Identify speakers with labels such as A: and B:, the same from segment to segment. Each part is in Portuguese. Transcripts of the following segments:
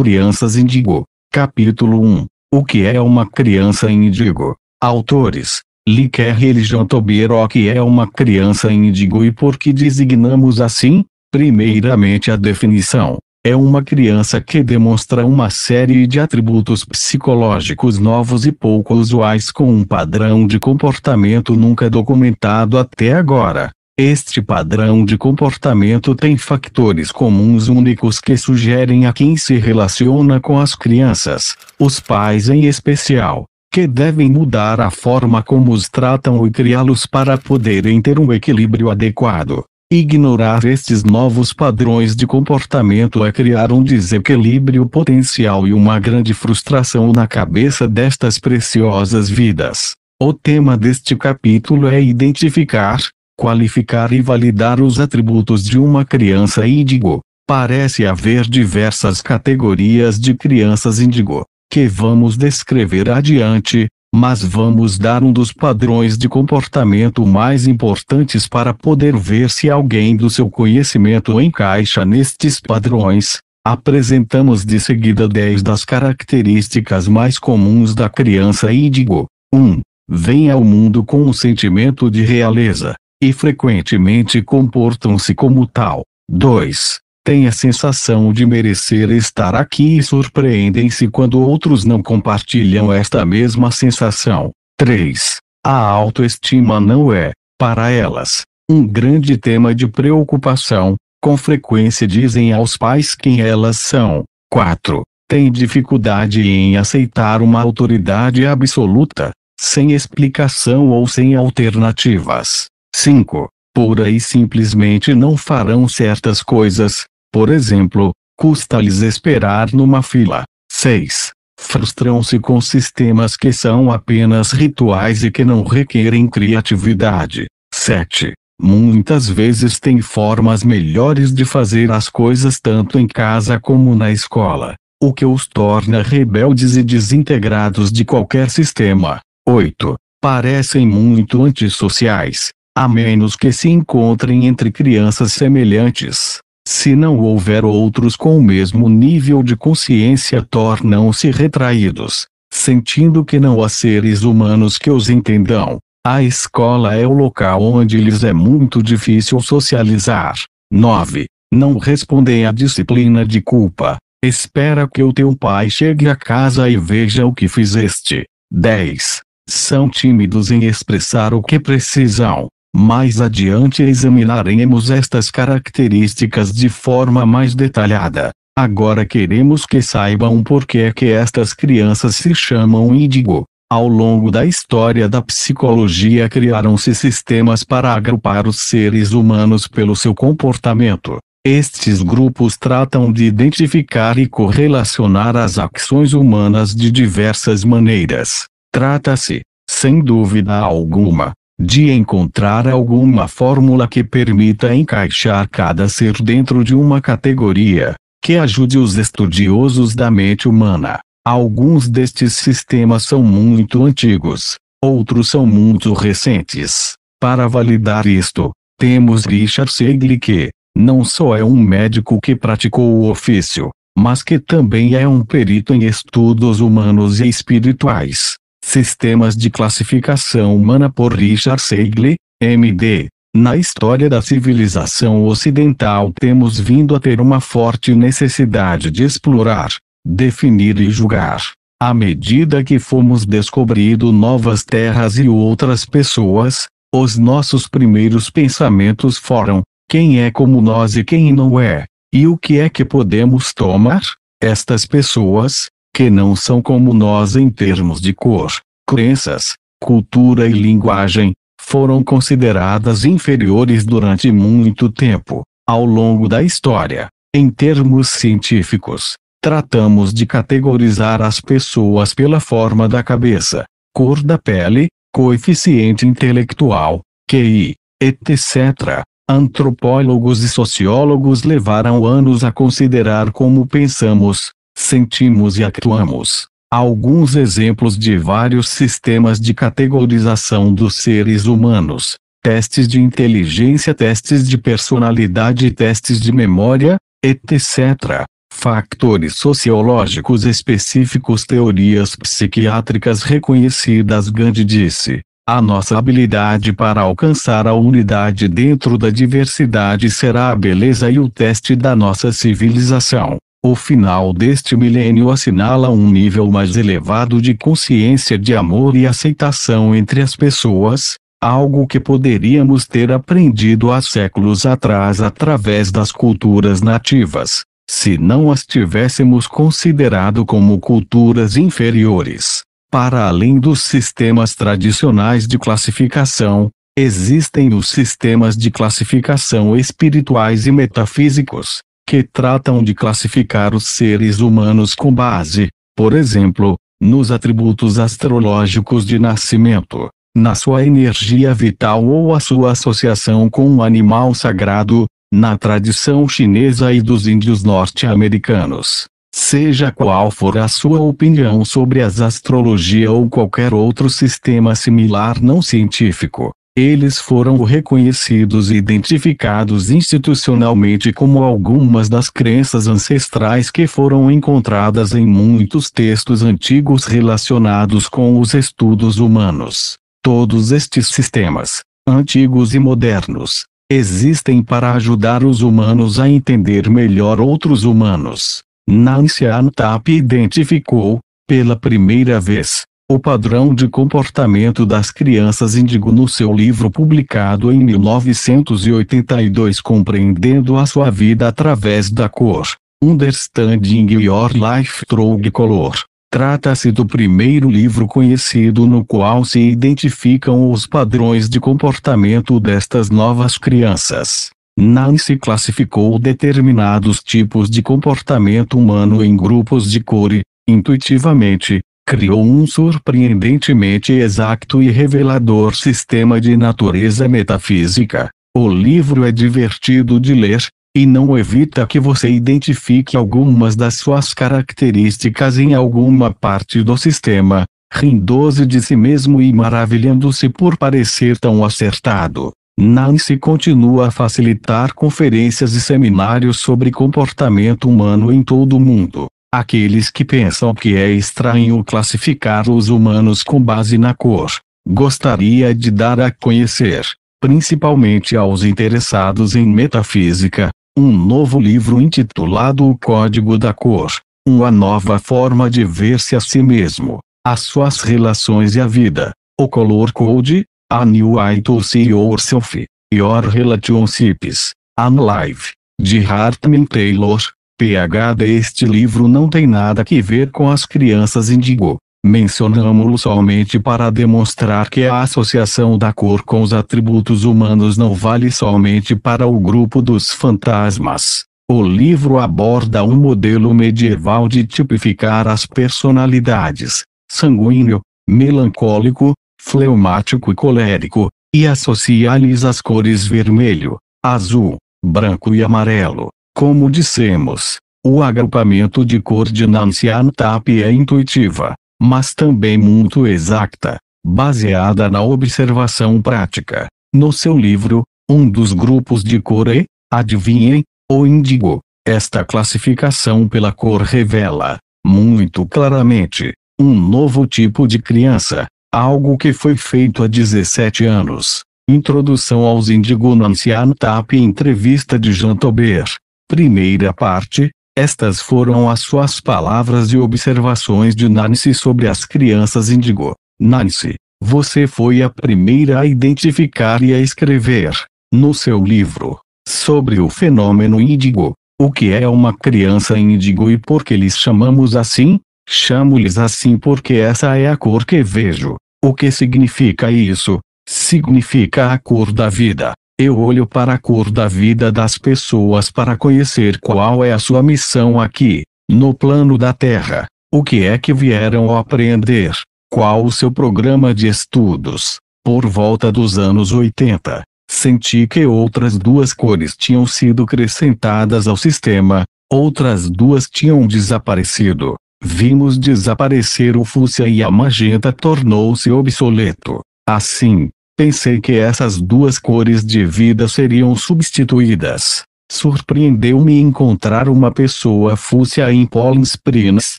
A: Crianças Indigo. Capítulo 1. O que é uma criança indigo? Autores. Liker Religião O que é uma criança indigo e por que designamos assim? Primeiramente a definição. É uma criança que demonstra uma série de atributos psicológicos novos e pouco usuais com um padrão de comportamento nunca documentado até agora. Este padrão de comportamento tem fatores comuns únicos que sugerem a quem se relaciona com as crianças, os pais em especial, que devem mudar a forma como os tratam e criá-los para poderem ter um equilíbrio adequado. Ignorar estes novos padrões de comportamento é criar um desequilíbrio potencial e uma grande frustração na cabeça destas preciosas vidas. O tema deste capítulo é identificar, qualificar e validar os atributos de uma criança índigo. Parece haver diversas categorias de crianças índigo, que vamos descrever adiante, mas vamos dar um dos padrões de comportamento mais importantes para poder ver se alguém do seu conhecimento encaixa nestes padrões. Apresentamos de seguida 10 das características mais comuns da criança índigo. 1. Vem ao mundo com um sentimento de realeza e frequentemente comportam-se como tal. 2. Têm a sensação de merecer estar aqui e surpreendem-se quando outros não compartilham esta mesma sensação. 3. A autoestima não é, para elas, um grande tema de preocupação, com frequência dizem aos pais quem elas são. 4. Têm dificuldade em aceitar uma autoridade absoluta, sem explicação ou sem alternativas. 5. Pura e simplesmente não farão certas coisas, por exemplo, custa-lhes esperar numa fila. 6. Frustram-se com sistemas que são apenas rituais e que não requerem criatividade. 7. Muitas vezes têm formas melhores de fazer as coisas tanto em casa como na escola, o que os torna rebeldes e desintegrados de qualquer sistema. 8. Parecem muito antissociais, a menos que se encontrem entre crianças semelhantes. Se não houver outros com o mesmo nível de consciência, tornam-se retraídos, sentindo que não há seres humanos que os entendam. A escola é o local onde lhes é muito difícil socializar. 9. Não respondem à disciplina de culpa. Espera que o teu pai chegue a casa e veja o que fizeste. 10. São tímidos em expressar o que precisam. Mais adiante examinaremos estas características de forma mais detalhada. Agora queremos que saibam por que é que estas crianças se chamam índigo. Ao longo da história da psicologia criaram-se sistemas para agrupar os seres humanos pelo seu comportamento. Estes grupos tratam de identificar e correlacionar as ações humanas de diversas maneiras. Trata-se, sem dúvida alguma, de encontrar alguma fórmula que permita encaixar cada ser dentro de uma categoria, que ajude os estudiosos da mente humana. Alguns destes sistemas são muito antigos, outros são muito recentes. Para validar isto, temos Richard Segli que, não só é um médico que praticou o ofício, mas que também é um perito em estudos humanos e espirituais. Sistemas de Classificação Humana por Richard Seigle, MD. Na história da civilização ocidental temos vindo a ter uma forte necessidade de explorar, definir e julgar. À medida que fomos descobrindo novas terras e outras pessoas, os nossos primeiros pensamentos foram: quem é como nós e quem não é, e o que é que podemos tomar? Estas pessoas, que não são como nós em termos de cor, crenças, cultura e linguagem, foram consideradas inferiores durante muito tempo, ao longo da história. Em termos científicos, tratamos de categorizar as pessoas pela forma da cabeça, cor da pele, coeficiente intelectual, QI, etc. Antropólogos e sociólogos levaram anos a considerar como pensamos, sentimos e actuamos. Alguns exemplos de vários sistemas de categorização dos seres humanos, testes de inteligência, testes de personalidade, testes de memória, etc. Factores sociológicos específicos, teorias psiquiátricas reconhecidas, Gandhi disse. A nossa habilidade para alcançar a unidade dentro da diversidade será a beleza e o teste da nossa civilização. O final deste milênio assinala um nível mais elevado de consciência de amor e aceitação entre as pessoas, algo que poderíamos ter aprendido há séculos atrás através das culturas nativas, se não as tivéssemos considerado como culturas inferiores. Para além dos sistemas tradicionais de classificação, existem os sistemas de classificação espirituais e metafísicos, que tratam de classificar os seres humanos com base, por exemplo, nos atributos astrológicos de nascimento, na sua energia vital ou a sua associação com um animal sagrado, na tradição chinesa e dos índios norte-americanos. Seja qual for a sua opinião sobre as astrologia ou qualquer outro sistema similar não científico, eles foram reconhecidos e identificados institucionalmente como algumas das crenças ancestrais que foram encontradas em muitos textos antigos relacionados com os estudos humanos. Todos estes sistemas, antigos e modernos, existem para ajudar os humanos a entender melhor outros humanos. Nancy Antap identificou, pela primeira vez, o padrão de comportamento das crianças indigo no seu livro publicado em 1982 Compreendendo a sua vida através da cor. Understanding Your Life Through Color. Trata-se do primeiro livro conhecido no qual se identificam os padrões de comportamento destas novas crianças. Nancy classificou determinados tipos de comportamento humano em grupos de cor e, intuitivamente, criou um surpreendentemente exato e revelador sistema de natureza metafísica. O livro é divertido de ler, e não evita que você identifique algumas das suas características em alguma parte do sistema, rindo-se de si mesmo e maravilhando-se por parecer tão acertado. Nancy continua a facilitar conferências e seminários sobre comportamento humano em todo o mundo. Aqueles que pensam que é estranho classificar os humanos com base na cor, gostaria de dar a conhecer, principalmente aos interessados em metafísica, um novo livro intitulado O Código da Cor, uma nova forma de ver-se a si mesmo, as suas relações e a vida, o Color Code, a New Eye to See Yourself, Your Relationships, and Live, de Hartman Taylor, PhD Este livro não tem nada que ver com as crianças indigo. Mencionamos-lo somente para demonstrar que a associação da cor com os atributos humanos não vale somente para o grupo dos fantasmas. O livro aborda um modelo medieval de tipificar as personalidades: sanguíneo, melancólico, fleumático e colérico, e associa-lhes as cores vermelho, azul, branco e amarelo. Como dissemos, o agrupamento de coordenância ANTAP é intuitiva, mas também muito exata, baseada na observação prática. No seu livro, um dos grupos de cor é, adivinhem, o índigo. Esta classificação pela cor revela, muito claramente, um novo tipo de criança, algo que foi feito há 17 anos. Introdução aos Indigo Nancy Antap Entrevista de Jean Tober, Primeira parte, estas foram as suas palavras e observações de Nancy sobre as crianças índigo. Nancy, você foi a primeira a identificar e a escrever, no seu livro, sobre o fenômeno índigo. O que é uma criança índigo e por que lhes chamamos assim? Chamo-lhes assim porque essa é a cor que vejo. O que significa isso? Significa a cor da vida, eu olho para a cor da vida das pessoas para conhecer qual é a sua missão aqui, no plano da Terra. O que é que vieram aprender? Qual o seu programa de estudos? Por volta dos anos 80, senti que outras duas cores tinham sido acrescentadas ao sistema, outras duas tinham desaparecido. Vimos desaparecer o fúcsia e a magenta tornou-se obsoleto. Assim, Pensei que essas duas cores de vida seriam substituídas. Surpreendeu-me encontrar uma pessoa fúcsia em Paulins Springs,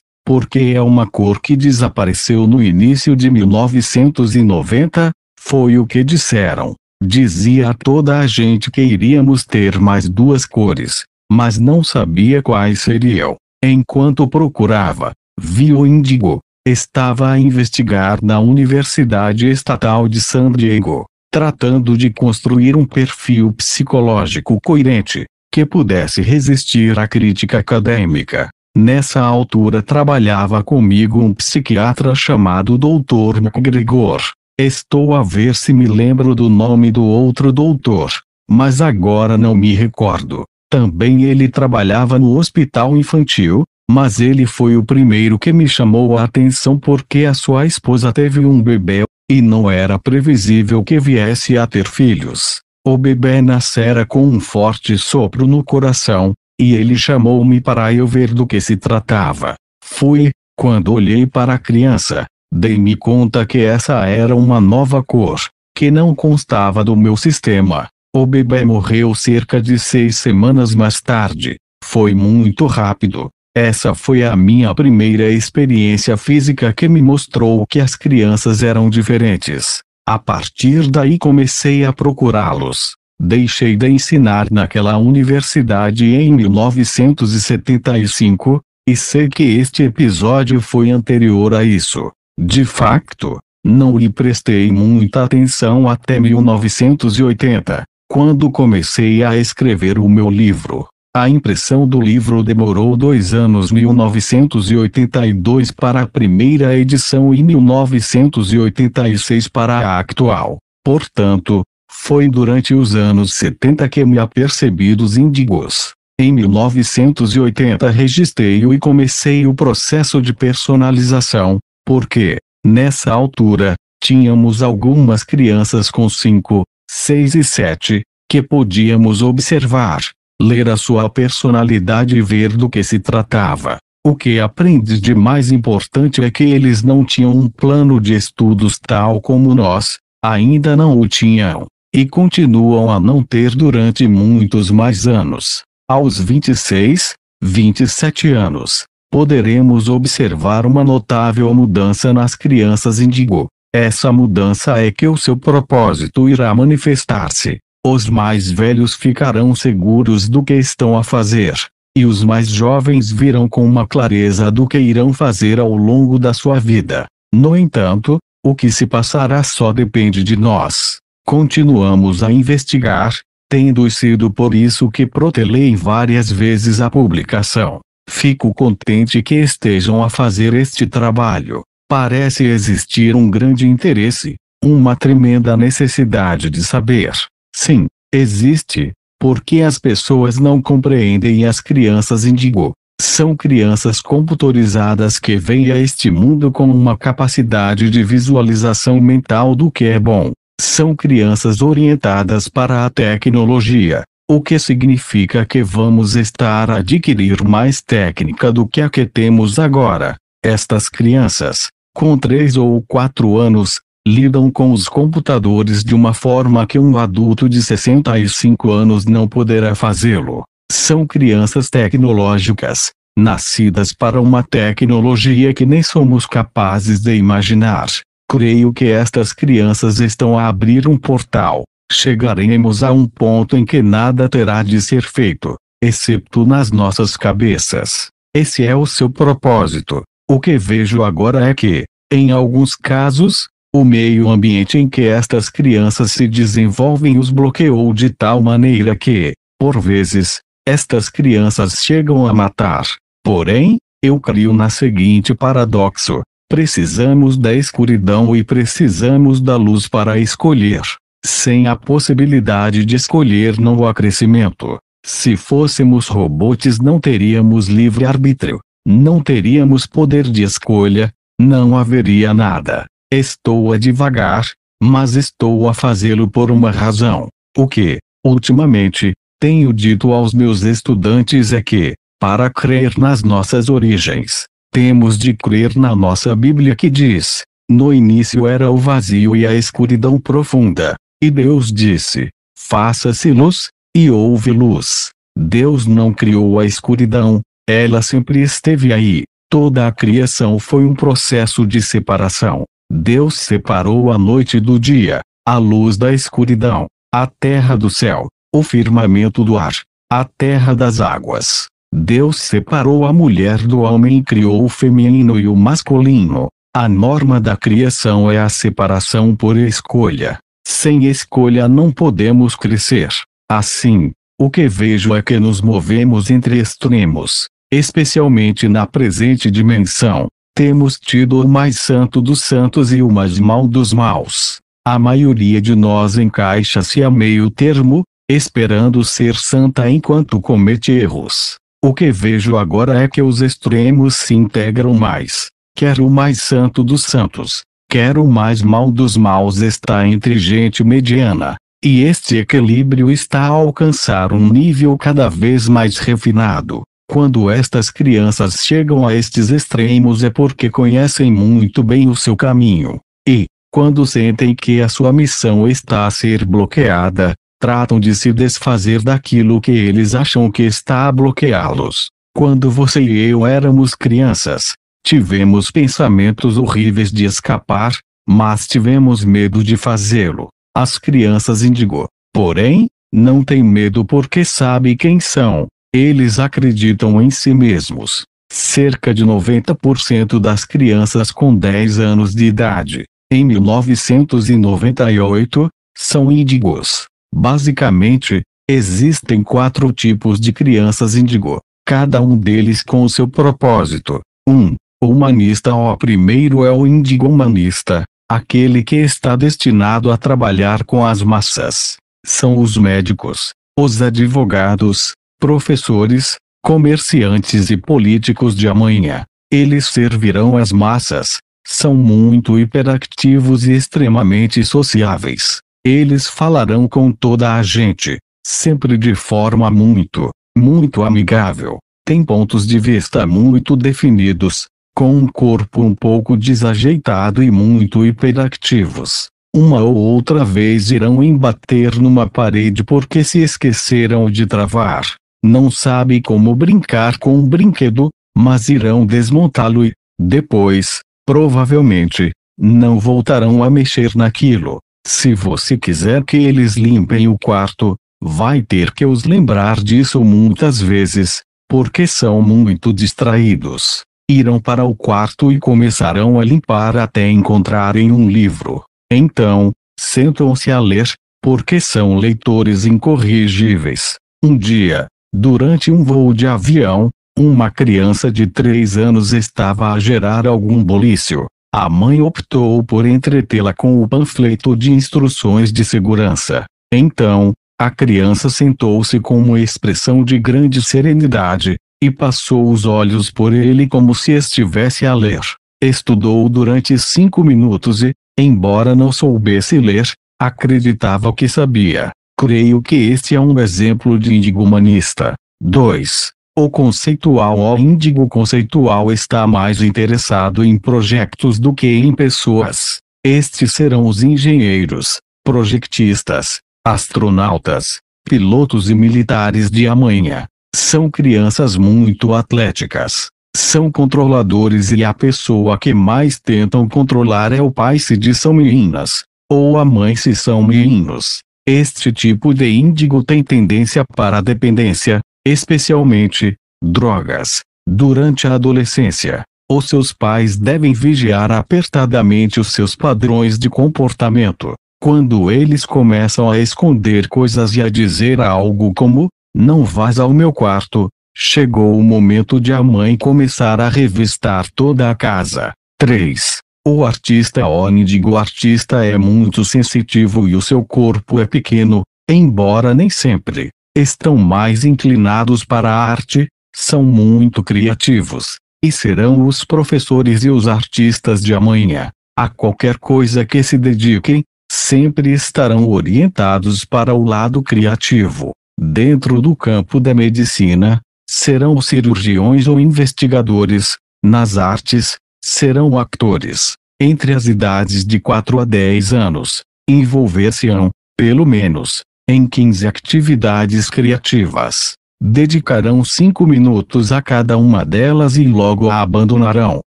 A: porque é uma cor que desapareceu no início de 1990, foi o que disseram. Dizia a toda a gente que iríamos ter mais duas cores, mas não sabia quais seriam. Enquanto procurava, vi o índigo, estava a investigar na Universidade Estatal de San Diego, tratando de construir um perfil psicológico coerente, que pudesse resistir à crítica acadêmica. Nessa altura trabalhava comigo um psiquiatra chamado Dr. McGregor. Estou a ver se me lembro do nome do outro doutor, mas agora não me recordo. Também ele trabalhava no hospital infantil, mas ele foi o primeiro que me chamou a atenção porque a sua esposa teve um bebê, e não era previsível que viesse a ter filhos. O bebê nascera com um forte sopro no coração, e ele chamou-me para eu ver do que se tratava. Fui, quando olhei para a criança, dei-me conta que essa era uma nova cor, que não constava do meu sistema. O bebê morreu cerca de seis semanas mais tarde. Foi muito rápido. Essa foi a minha primeira experiência física que me mostrou que as crianças eram diferentes. A partir daí comecei a procurá-los. Deixei de ensinar naquela universidade em 1975, e sei que este episódio foi anterior a isso. De facto, não lhe prestei muita atenção até 1980, quando comecei a escrever o meu livro. A impressão do livro demorou dois anos 1982 para a primeira edição e 1986 para a atual. Portanto, foi durante os anos 70 que me apercebi dos índigos. Em 1980 registrei-o e comecei o processo de personalização, porque, nessa altura, tínhamos algumas crianças com 5, 6 e 7, que podíamos observar ler a sua personalidade e ver do que se tratava. O que aprendes de mais importante é que eles não tinham um plano de estudos tal como nós, ainda não o tinham, e continuam a não ter durante muitos mais anos. Aos 26, 27 anos, poderemos observar uma notável mudança nas crianças indigo. Essa mudança é que o seu propósito irá manifestar-se. Os mais velhos ficarão seguros do que estão a fazer, e os mais jovens virão com uma clareza do que irão fazer ao longo da sua vida. No entanto, o que se passará só depende de nós. Continuamos a investigar, tendo sido por isso que protelei várias vezes a publicação. Fico contente que estejam a fazer este trabalho. Parece existir um grande interesse, uma tremenda necessidade de saber. Sim, existe, porque as pessoas não compreendem e as crianças indigo. São crianças computadorizadas que vêm a este mundo com uma capacidade de visualização mental do que é bom. São crianças orientadas para a tecnologia, o que significa que vamos estar a adquirir mais técnica do que a que temos agora. Estas crianças, com 3 ou 4 anos, lidam com os computadores de uma forma que um adulto de 65 anos não poderá fazê-lo. São crianças tecnológicas, nascidas para uma tecnologia que nem somos capazes de imaginar. Creio que estas crianças estão a abrir um portal. Chegaremos a um ponto em que nada terá de ser feito, excepto nas nossas cabeças. Esse é o seu propósito. O que vejo agora é que, em alguns casos, o meio ambiente em que estas crianças se desenvolvem os bloqueou de tal maneira que, por vezes, estas crianças chegam a matar. Porém, eu crio na seguinte paradoxo: precisamos da escuridão e precisamos da luz para escolher. Sem a possibilidade de escolher, não há crescimento. Se fôssemos robôs, não teríamos livre-arbítrio, não teríamos poder de escolha, não haveria nada. Estou a devagar, mas estou a fazê-lo por uma razão. O que, ultimamente, tenho dito aos meus estudantes é que, para crer nas nossas origens, temos de crer na nossa Bíblia que diz: No início era o vazio e a escuridão profunda, e Deus disse: Faça-se luz, e houve luz. Deus não criou a escuridão, ela sempre esteve aí. Toda a criação foi um processo de separação. Deus separou a noite do dia, a luz da escuridão, a terra do céu, o firmamento do ar, a terra das águas. Deus separou a mulher do homem e criou o feminino e o masculino. A norma da criação é a separação por escolha. Sem escolha não podemos crescer. Assim, o que vejo é que nos movemos entre extremos, especialmente na presente dimensão, temos tido o mais santo dos santos e o mais mal dos maus. A maioria de nós encaixa-se a meio termo, esperando ser santa enquanto comete erros. O que vejo agora é que os extremos se integram mais. Quero o mais santo dos santos, quero o mais mal dos maus está entre gente mediana. E este equilíbrio está a alcançar um nível cada vez mais refinado. Quando estas crianças chegam a estes extremos é porque conhecem muito bem o seu caminho, e, quando sentem que a sua missão está a ser bloqueada, tratam de se desfazer daquilo que eles acham que está a bloqueá-los. Quando você e eu éramos crianças, tivemos pensamentos horríveis de escapar, mas tivemos medo de fazê-lo. As crianças indigo, porém, não têm medo porque sabem quem são, eles acreditam em si mesmos. Cerca de 90% das crianças com 10 anos de idade, em 1998, são índigos. Basicamente, existem quatro tipos de crianças índigo, cada um deles com seu propósito. 1. Um, humanista O primeiro é o índigo humanista, aquele que está destinado a trabalhar com as massas. São os médicos, os advogados, professores, comerciantes e políticos de amanhã. Eles servirão as massas. São muito hiperativos e extremamente sociáveis. Eles falarão com toda a gente, sempre de forma muito, muito amigável. Tem pontos de vista muito definidos, com um corpo um pouco desajeitado e muito hiperativos. Uma ou outra vez irão embater numa parede porque se esqueceram de travar não sabe como brincar com um brinquedo, mas irão desmontá-lo e, depois, provavelmente, não voltarão a mexer naquilo. Se você quiser que eles limpem o quarto, vai ter que os lembrar disso muitas vezes, porque são muito distraídos. Irão para o quarto e começarão a limpar até encontrarem um livro. Então, sentam-se a ler, porque são leitores incorrigíveis. Um dia, Durante um voo de avião, uma criança de 3 anos estava a gerar algum bolício. A mãe optou por entretê-la com o panfleto de instruções de segurança. Então, a criança sentou-se com uma expressão de grande serenidade, e passou os olhos por ele como se estivesse a ler. Estudou durante cinco minutos e, embora não soubesse ler, acreditava que sabia. Creio que este é um exemplo de índigo humanista. 2. O conceitual ou índigo conceitual está mais interessado em projetos do que em pessoas. Estes serão os engenheiros, projetistas, astronautas, pilotos e militares de amanhã. São crianças muito atléticas. São controladores e a pessoa que mais tentam controlar é o pai se de são meninas, ou a mãe se são meninos. Este tipo de índigo tem tendência para a dependência, especialmente drogas, durante a adolescência. Os seus pais devem vigiar apertadamente os seus padrões de comportamento. Quando eles começam a esconder coisas e a dizer algo como: Não vás ao meu quarto, chegou o momento de a mãe começar a revistar toda a casa. 3. O artista ônidigo artista é muito sensitivo e o seu corpo é pequeno, embora nem sempre. Estão mais inclinados para a arte, são muito criativos, e serão os professores e os artistas de amanhã. A qualquer coisa que se dediquem, sempre estarão orientados para o lado criativo. Dentro do campo da medicina, serão cirurgiões ou investigadores, nas artes, serão atores, entre as idades de 4 a 10 anos, envolver-se-ão, pelo menos, em 15 atividades criativas. Dedicarão 5 minutos a cada uma delas e logo a abandonarão.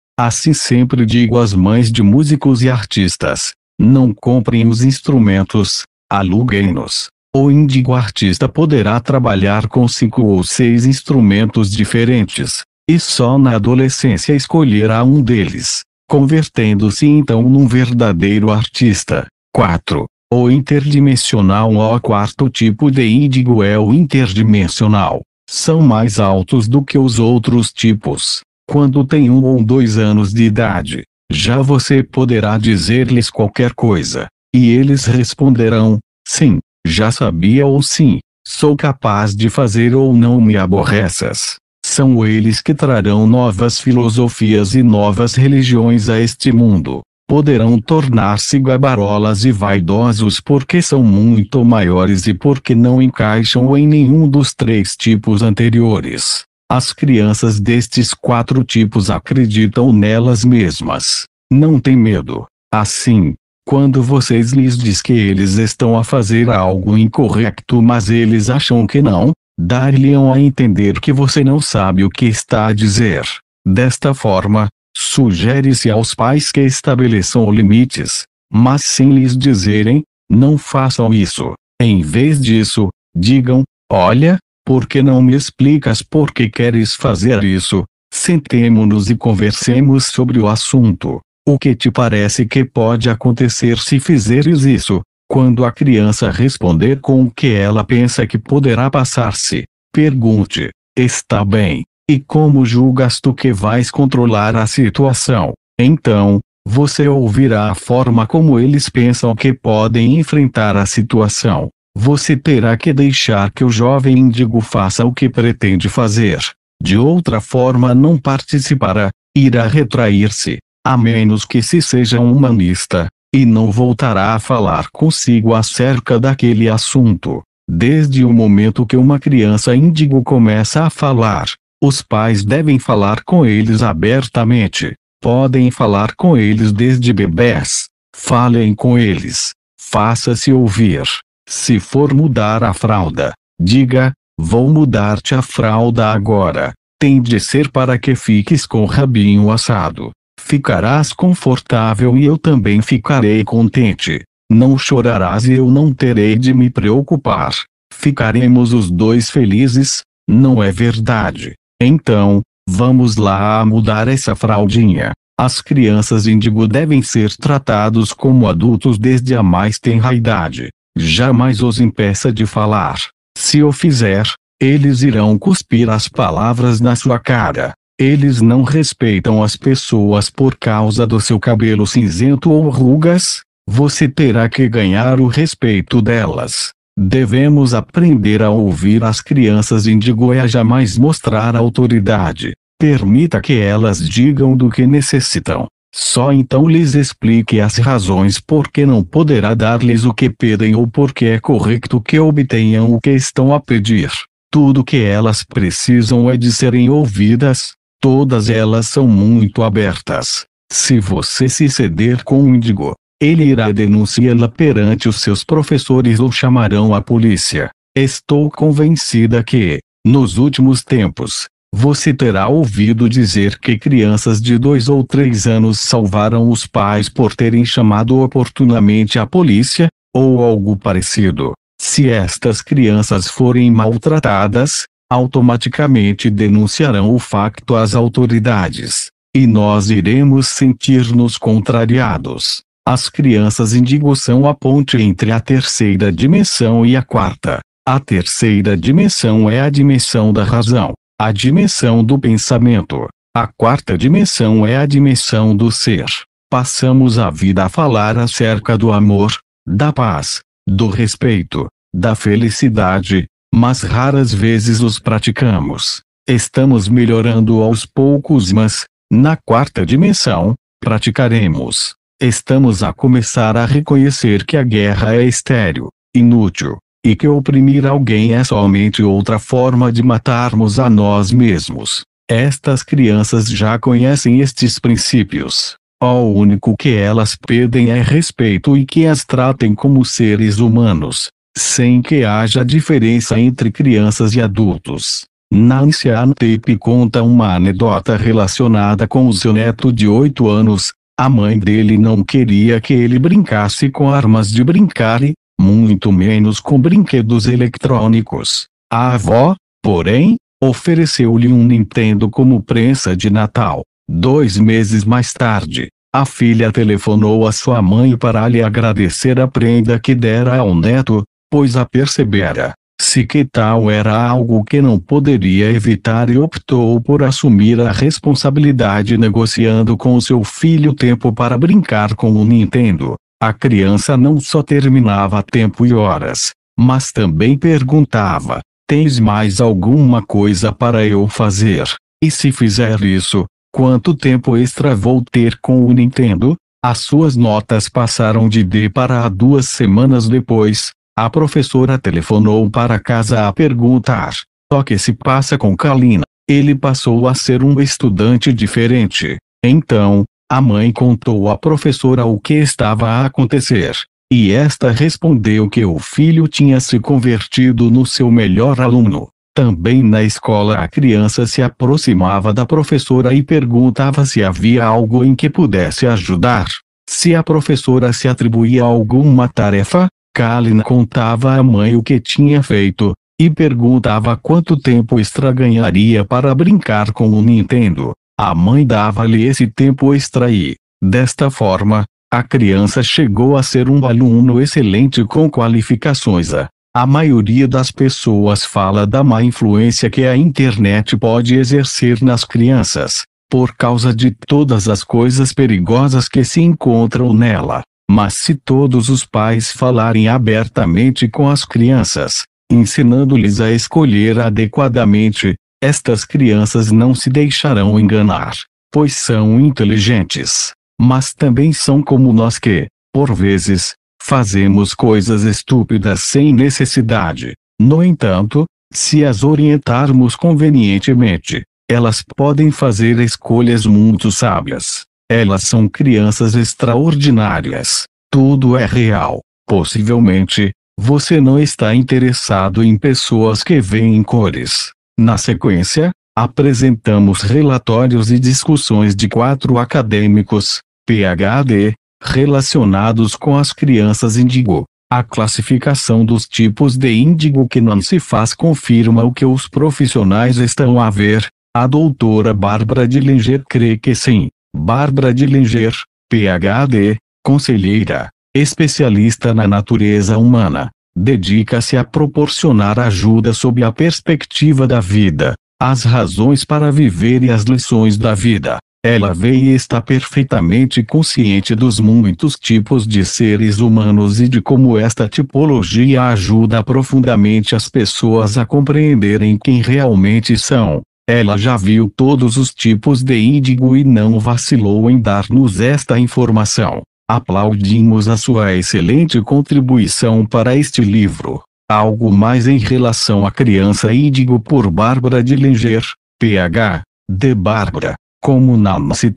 A: Assim sempre digo às mães de músicos e artistas: não comprem os instrumentos, aluguem-nos. O índigo artista poderá trabalhar com cinco ou seis instrumentos diferentes, e só na adolescência escolherá um deles, convertendo-se então num verdadeiro artista. 4. O interdimensional O quarto tipo de índigo é o interdimensional. São mais altos do que os outros tipos. Quando tem um ou dois anos de idade, já você poderá dizer-lhes qualquer coisa. E eles responderão, sim, já sabia ou sim, sou capaz de fazer ou não me aborreças. São eles que trarão novas filosofias e novas religiões a este mundo. Poderão tornar-se gabarolas e vaidosos porque são muito maiores e porque não encaixam em nenhum dos três tipos anteriores. As crianças destes quatro tipos acreditam nelas mesmas. Não tem medo. Assim, quando vocês lhes diz que eles estão a fazer algo incorreto mas eles acham que não, dar-lhe-ão a entender que você não sabe o que está a dizer. Desta forma, sugere-se aos pais que estabeleçam limites, mas sem lhes dizerem, não façam isso. Em vez disso, digam, olha, por que não me explicas por que queres fazer isso? Sentemo-nos e conversemos sobre o assunto. O que te parece que pode acontecer se fizeres isso? Quando a criança responder com o que ela pensa que poderá passar-se, pergunte: Está bem, e como julgas tu que vais controlar a situação? Então, você ouvirá a forma como eles pensam que podem enfrentar a situação. Você terá que deixar que o jovem índigo faça o que pretende fazer. De outra forma, não participará, irá retrair-se, a menos que se seja um humanista, e não voltará a falar consigo acerca daquele assunto. Desde o momento que uma criança índigo começa a falar, os pais devem falar com eles abertamente. Podem falar com eles desde bebês. Falem com eles. Faça-se ouvir. Se for mudar a fralda, diga: Vou mudar-te a fralda agora. Tem de ser para que fiques com o rabinho assado. Ficarás confortável e eu também ficarei contente. Não chorarás e eu não terei de me preocupar. Ficaremos os dois felizes, não é verdade? Então, vamos lá mudar essa fraldinha. As crianças índigo devem ser tratados como adultos desde a mais tenra idade. Jamais os impeça de falar. Se o fizer, eles irão cuspir as palavras na sua cara. Eles não respeitam as pessoas por causa do seu cabelo cinzento ou rugas, você terá que ganhar o respeito delas. Devemos aprender a ouvir as crianças índigo e a jamais mostrar autoridade. Permita que elas digam do que necessitam. Só então lhes explique as razões por que não poderá dar-lhes o que pedem ou porque é correto que obtenham o que estão a pedir. Tudo que elas precisam é de serem ouvidas, Todas elas são muito abertas. Se você se ceder com o índigo, ele irá denunciá-la perante os seus professores ou chamarão a polícia. Estou convencida que, nos últimos tempos, você terá ouvido dizer que crianças de dois ou três anos salvaram os pais por terem chamado oportunamente a polícia, ou algo parecido. Se estas crianças forem maltratadas, automaticamente denunciarão o facto às autoridades, e nós iremos sentir-nos contrariados. As crianças índigo são a ponte entre a terceira dimensão e a quarta. A terceira dimensão é a dimensão da razão, a dimensão do pensamento. A quarta dimensão é a dimensão do ser. Passamos a vida a falar acerca do amor, da paz, do respeito, da felicidade, mas raras vezes os praticamos. Estamos melhorando aos poucos, mas, na quarta dimensão, praticaremos. Estamos a começar a reconhecer que a guerra é estéril, inútil, e que oprimir alguém é somente outra forma de matarmos a nós mesmos. Estas crianças já conhecem estes princípios. O único que elas pedem é respeito e que as tratem como seres humanos, sem que haja diferença entre crianças e adultos. Nancy Antepe conta uma anedota relacionada com o seu neto de 8 anos. A mãe dele não queria que ele brincasse com armas de brincar e, muito menos com brinquedos eletrônicos. A avó, porém, ofereceu-lhe um Nintendo como prensa de Natal. Dois meses mais tarde, a filha telefonou a sua mãe para lhe agradecer a prenda que dera ao neto, pois a percebera, se que tal era algo que não poderia evitar e optou por assumir a responsabilidade negociando com seu filho tempo para brincar com o Nintendo. A criança não só terminava tempo e horas, mas também perguntava: Tens mais alguma coisa para eu fazer? E se fizer isso, quanto tempo extra vou ter com o Nintendo? As suas notas passaram de D para A duas semanas depois, a professora telefonou para casa a perguntar: O que se passa com Kalina? Ele passou a ser um estudante diferente. Então, a mãe contou à professora o que estava a acontecer, e esta respondeu que o filho tinha se convertido no seu melhor aluno. Também na escola a criança se aproximava da professora e perguntava se havia algo em que pudesse ajudar. Se a professora se atribuía alguma tarefa, Kalina contava à mãe o que tinha feito, e perguntava quanto tempo extra ganharia para brincar com o Nintendo. A mãe dava-lhe esse tempo extra e, desta forma, a criança chegou a ser um aluno excelente com qualificações a. A maioria das pessoas fala da má influência que a internet pode exercer nas crianças, por causa de todas as coisas perigosas que se encontram nela. Mas se todos os pais falarem abertamente com as crianças, ensinando-lhes a escolher adequadamente, estas crianças não se deixarão enganar, pois são inteligentes, mas também são como nós que, por vezes, fazemos coisas estúpidas sem necessidade. No entanto, se as orientarmos convenientemente, elas podem fazer escolhas muito sábias. Elas são crianças extraordinárias. Tudo é real. Possivelmente, você não está interessado em pessoas que veem cores. Na sequência, apresentamos relatórios e discussões de quatro acadêmicos, PhD, relacionados com as crianças índigo. A classificação dos tipos de índigo que não se faz confirma o que os profissionais estão a ver. A doutora Bárbara Dillinger crê que sim. Bárbara Dillinger, PhD, conselheira, especialista na natureza humana, dedica-se a proporcionar ajuda sob a perspectiva da vida, as razões para viver e as lições da vida. Ela vê e está perfeitamente consciente dos muitos tipos de seres humanos e de como esta tipologia ajuda profundamente as pessoas a compreenderem quem realmente são. Ela já viu todos os tipos de índigo e não vacilou em dar-nos esta informação. Aplaudimos a sua excelente contribuição para este livro. Algo mais em relação à criança índigo por Bárbara de Linger, PH, de Bárbara, como Nancy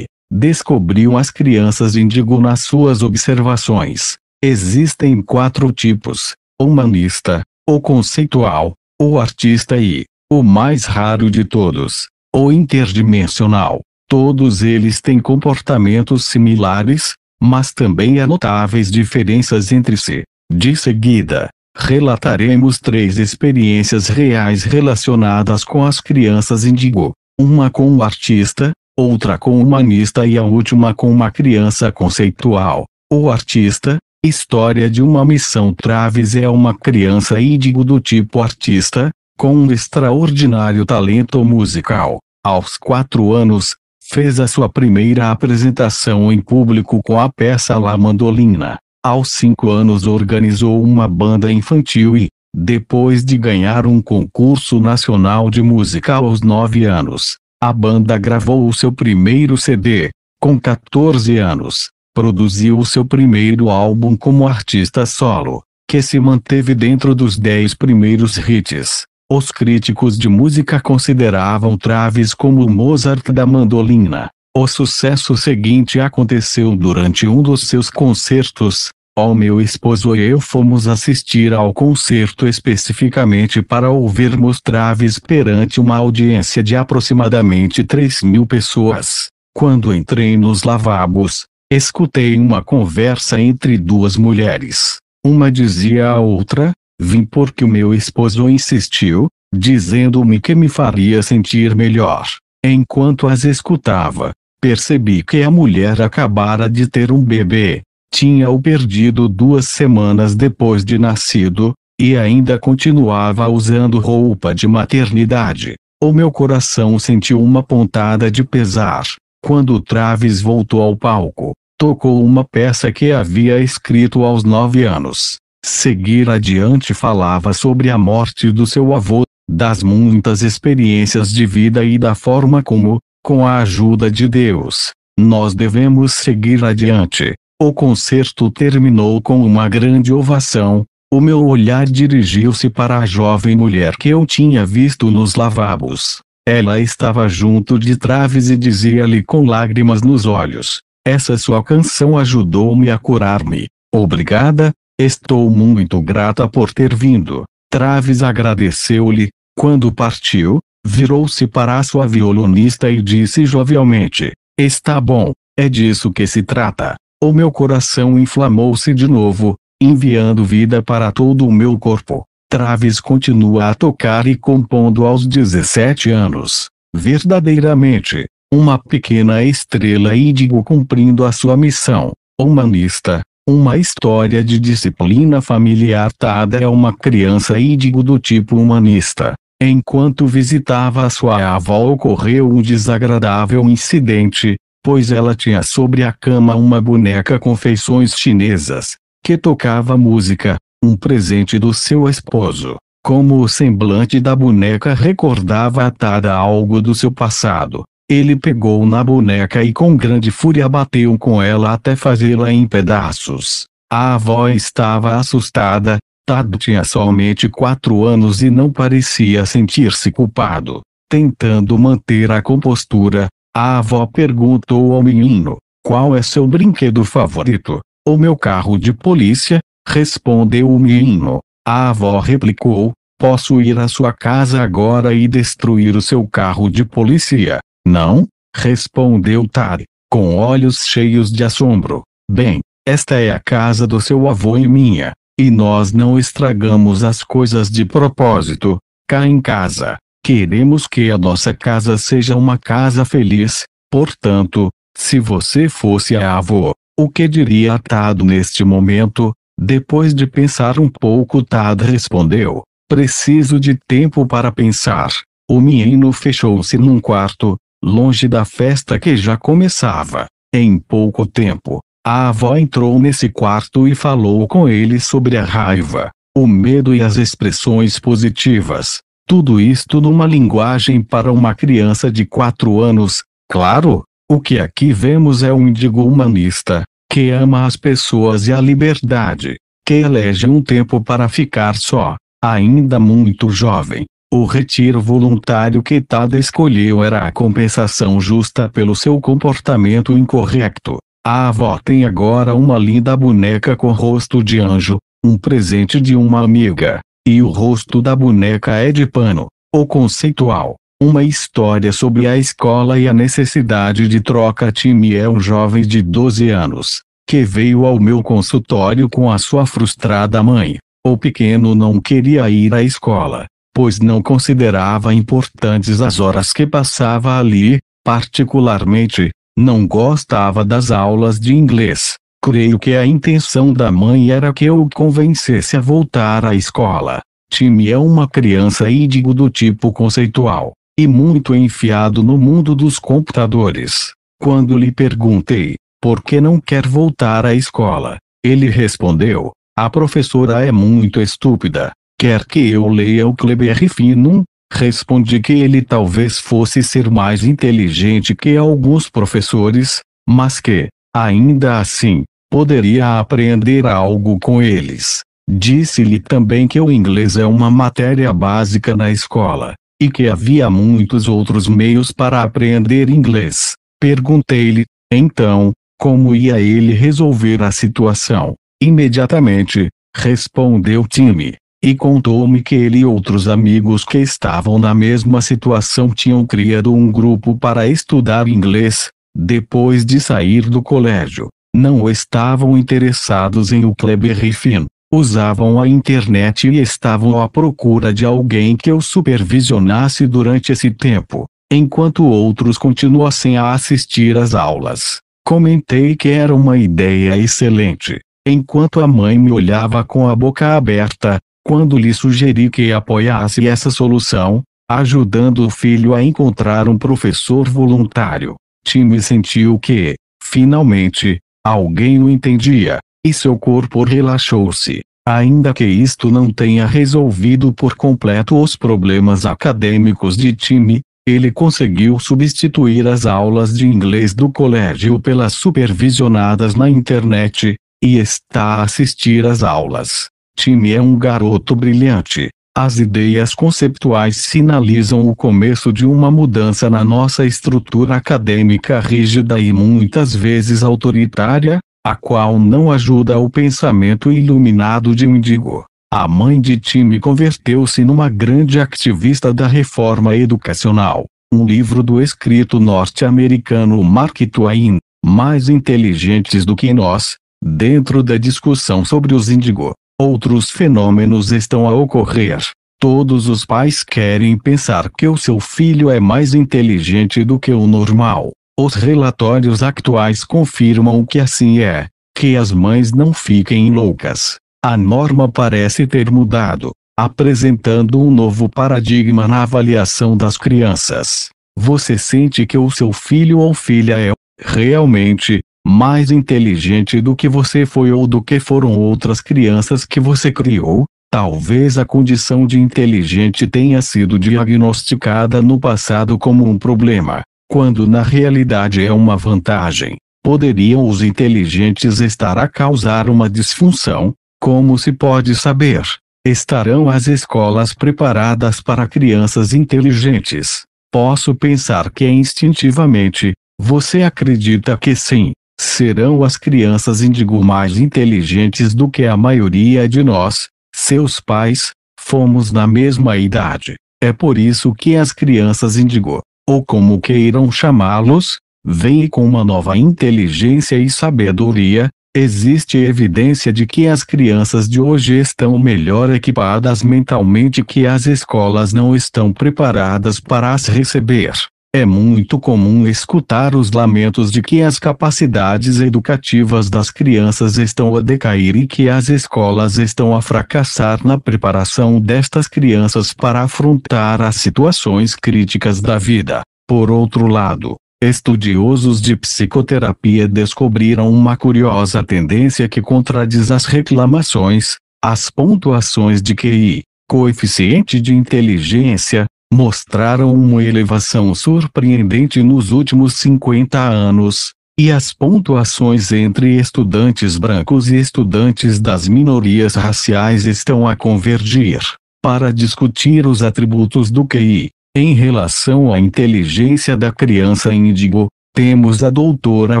A: descobriu as crianças índigo nas suas observações. Existem quatro tipos: humanista, o conceitual, o artista e, o mais raro de todos, o interdimensional. Todos eles têm comportamentos similares, mas também há notáveis diferenças entre si. De seguida, relataremos três experiências reais relacionadas com as crianças índigo, uma com o artista, outra com o humanista e a última com uma criança conceitual. O artista, história de uma missão Travis é uma criança índigo do tipo artista, com um extraordinário talento musical, aos quatro anos, fez a sua primeira apresentação em público com a peça La Mandolina. Aos cinco anos organizou uma banda infantil e, depois de ganhar um concurso nacional de música aos nove anos, a banda gravou o seu primeiro CD. Com 14 anos, produziu o seu primeiro álbum como artista solo, que se manteve dentro dos dez primeiros hits, os críticos de música consideravam Travis como o Mozart da mandolina. O sucesso seguinte aconteceu durante um dos seus concertos. O meu esposo e eu fomos assistir ao concerto especificamente para ouvirmos Travis perante uma audiência de aproximadamente 3 mil pessoas. Quando entrei nos lavabos, escutei uma conversa entre duas mulheres. Uma dizia à outra: Vim porque o meu esposo insistiu, dizendo-me que me faria sentir melhor. Enquanto as escutava, percebi que a mulher acabara de ter um bebê. Tinha-o perdido duas semanas depois de nascido, e ainda continuava usando roupa de maternidade. O meu coração sentiu uma pontada de pesar. Quando Travis voltou ao palco, tocou uma peça que havia escrito aos nove anos. Seguir adiante falava sobre a morte do seu avô, das muitas experiências de vida e da forma como, com a ajuda de Deus, nós devemos seguir adiante. O concerto terminou com uma grande ovação. O meu olhar dirigiu-se para a jovem mulher que eu tinha visto nos lavabos. Ela estava junto de Traves e dizia-lhe com lágrimas nos olhos: Essa sua canção ajudou-me a curar-me. Obrigada, Estou muito grata por ter vindo. Traves agradeceu-lhe. Quando partiu, virou-se para a sua violonista e disse jovialmente: Está bom, é disso que se trata. O meu coração inflamou-se de novo, enviando vida para todo o meu corpo. Traves continua a tocar e compondo aos 17 anos. Verdadeiramente, uma pequena estrela e digo cumprindo a sua missão, humanista, uma história de disciplina familiar Tada é uma criança índigo do tipo humanista. Enquanto visitava sua avó ocorreu um desagradável incidente, pois ela tinha sobre a cama uma boneca com feições chinesas, que tocava música, um presente do seu esposo. Como o semblante da boneca recordava a Tada algo do seu passado, ele pegou na boneca e com grande fúria bateu com ela até fazê-la em pedaços. A avó estava assustada, Tado tinha somente quatro anos e não parecia sentir-se culpado. Tentando manter a compostura, a avó perguntou ao menino, qual é seu brinquedo favorito? O meu carro de polícia, respondeu o menino. A avó replicou, posso ir à sua casa agora e destruir o seu carro de polícia. Não, respondeu Tari, com olhos cheios de assombro. Bem, esta é a casa do seu avô e minha, e nós não estragamos as coisas de propósito, cá em casa. Queremos que a nossa casa seja uma casa feliz, portanto, se você fosse a avô, o que diria a Tado neste momento? Depois de pensar um pouco, Tad respondeu: Preciso de tempo para pensar. O menino fechou-se num quarto, longe da festa que já começava. Em pouco tempo, a avó entrou nesse quarto e falou com ele sobre a raiva, o medo e as expressões positivas. Tudo isto numa linguagem para uma criança de 4 anos, claro. O que aqui vemos é um índigo humanista, que ama as pessoas e a liberdade, que elege um tempo para ficar só, ainda muito jovem, o retiro voluntário que Tada escolheu era a compensação justa pelo seu comportamento incorreto. A avó tem agora uma linda boneca com rosto de anjo, um presente de uma amiga, e o rosto da boneca é de pano, ou conceitual. Uma história sobre a escola e a necessidade de troca time é um jovem de 12 anos, que veio ao meu consultório com a sua frustrada mãe. O pequeno não queria ir à escola, pois não considerava importantes as horas que passava ali, particularmente, não gostava das aulas de inglês. Creio que a intenção da mãe era que eu o convencesse a voltar à escola. Timmy é uma criança ídigo do tipo conceitual, e muito enfiado no mundo dos computadores. Quando lhe perguntei, por que não quer voltar à escola, ele respondeu, a professora é muito estúpida. Quer que eu leia o Kleber Finum? Respondi que ele talvez fosse ser mais inteligente que alguns professores, mas que, ainda assim, poderia aprender algo com eles. Disse-lhe também que o inglês é uma matéria básica na escola, e que havia muitos outros meios para aprender inglês. Perguntei-lhe, então, como ia ele resolver a situação. Imediatamente, respondeu Timmy, e contou-me que ele e outros amigos que estavam na mesma situação tinham criado um grupo para estudar inglês, depois de sair do colégio. Não estavam interessados em o Kleber Finn. usavam a internet e estavam à procura de alguém que eu supervisionasse durante esse tempo, enquanto outros continuassem a assistir às aulas. Comentei que era uma ideia excelente. Enquanto a mãe me olhava com a boca aberta, quando lhe sugeri que apoiasse essa solução, ajudando o filho a encontrar um professor voluntário. Timmy sentiu que, finalmente, alguém o entendia, e seu corpo relaxou-se. Ainda que isto não tenha resolvido por completo os problemas acadêmicos de Timmy, ele conseguiu substituir as aulas de inglês do colégio pelas supervisionadas na internet, e está a assistir às aulas. Time é um garoto brilhante. As ideias conceptuais sinalizam o começo de uma mudança na nossa estrutura acadêmica rígida e muitas vezes autoritária, a qual não ajuda o pensamento iluminado de um indigo. A mãe de time converteu-se numa grande ativista da reforma educacional. Um livro do escrito norte-americano Mark Twain, Mais inteligentes do que nós, dentro da discussão sobre os índigo, Outros fenômenos estão a ocorrer. Todos os pais querem pensar que o seu filho é mais inteligente do que o normal. Os relatórios actuais confirmam que assim é. Que as mães não fiquem loucas. A norma parece ter mudado, apresentando um novo paradigma na avaliação das crianças. Você sente que o seu filho ou filha é, realmente, mais inteligente do que você foi ou do que foram outras crianças que você criou, Talvez a condição de inteligente tenha sido diagnosticada no passado como um problema, quando na realidade é uma vantagem. Poderiam os inteligentes estar a causar uma disfunção? Como se pode saber? Estarão as escolas preparadas para crianças inteligentes? Posso pensar que instintivamente, você acredita que sim, serão as crianças índigo mais inteligentes do que a maioria de nós, seus pais, fomos na mesma idade. É por isso que as crianças índigo, ou como queiram chamá-los, vêm com uma nova inteligência e sabedoria. Existe evidência de que as crianças de hoje estão melhor equipadas mentalmente que as escolas não estão preparadas para as receber. É muito comum escutar os lamentos de que as capacidades educativas das crianças estão a decair e que as escolas estão a fracassar na preparação destas crianças para afrontar as situações críticas da vida. Por outro lado, Estudiosos de psicoterapia descobriram uma curiosa tendência que contradiz as reclamações, as pontuações de QI, coeficiente de inteligência, mostraram uma elevação surpreendente nos últimos 50 anos, e as pontuações entre estudantes brancos e estudantes das minorias raciais estão a convergir. Para discutir os atributos do QI, em relação à inteligência da criança índigo, temos a doutora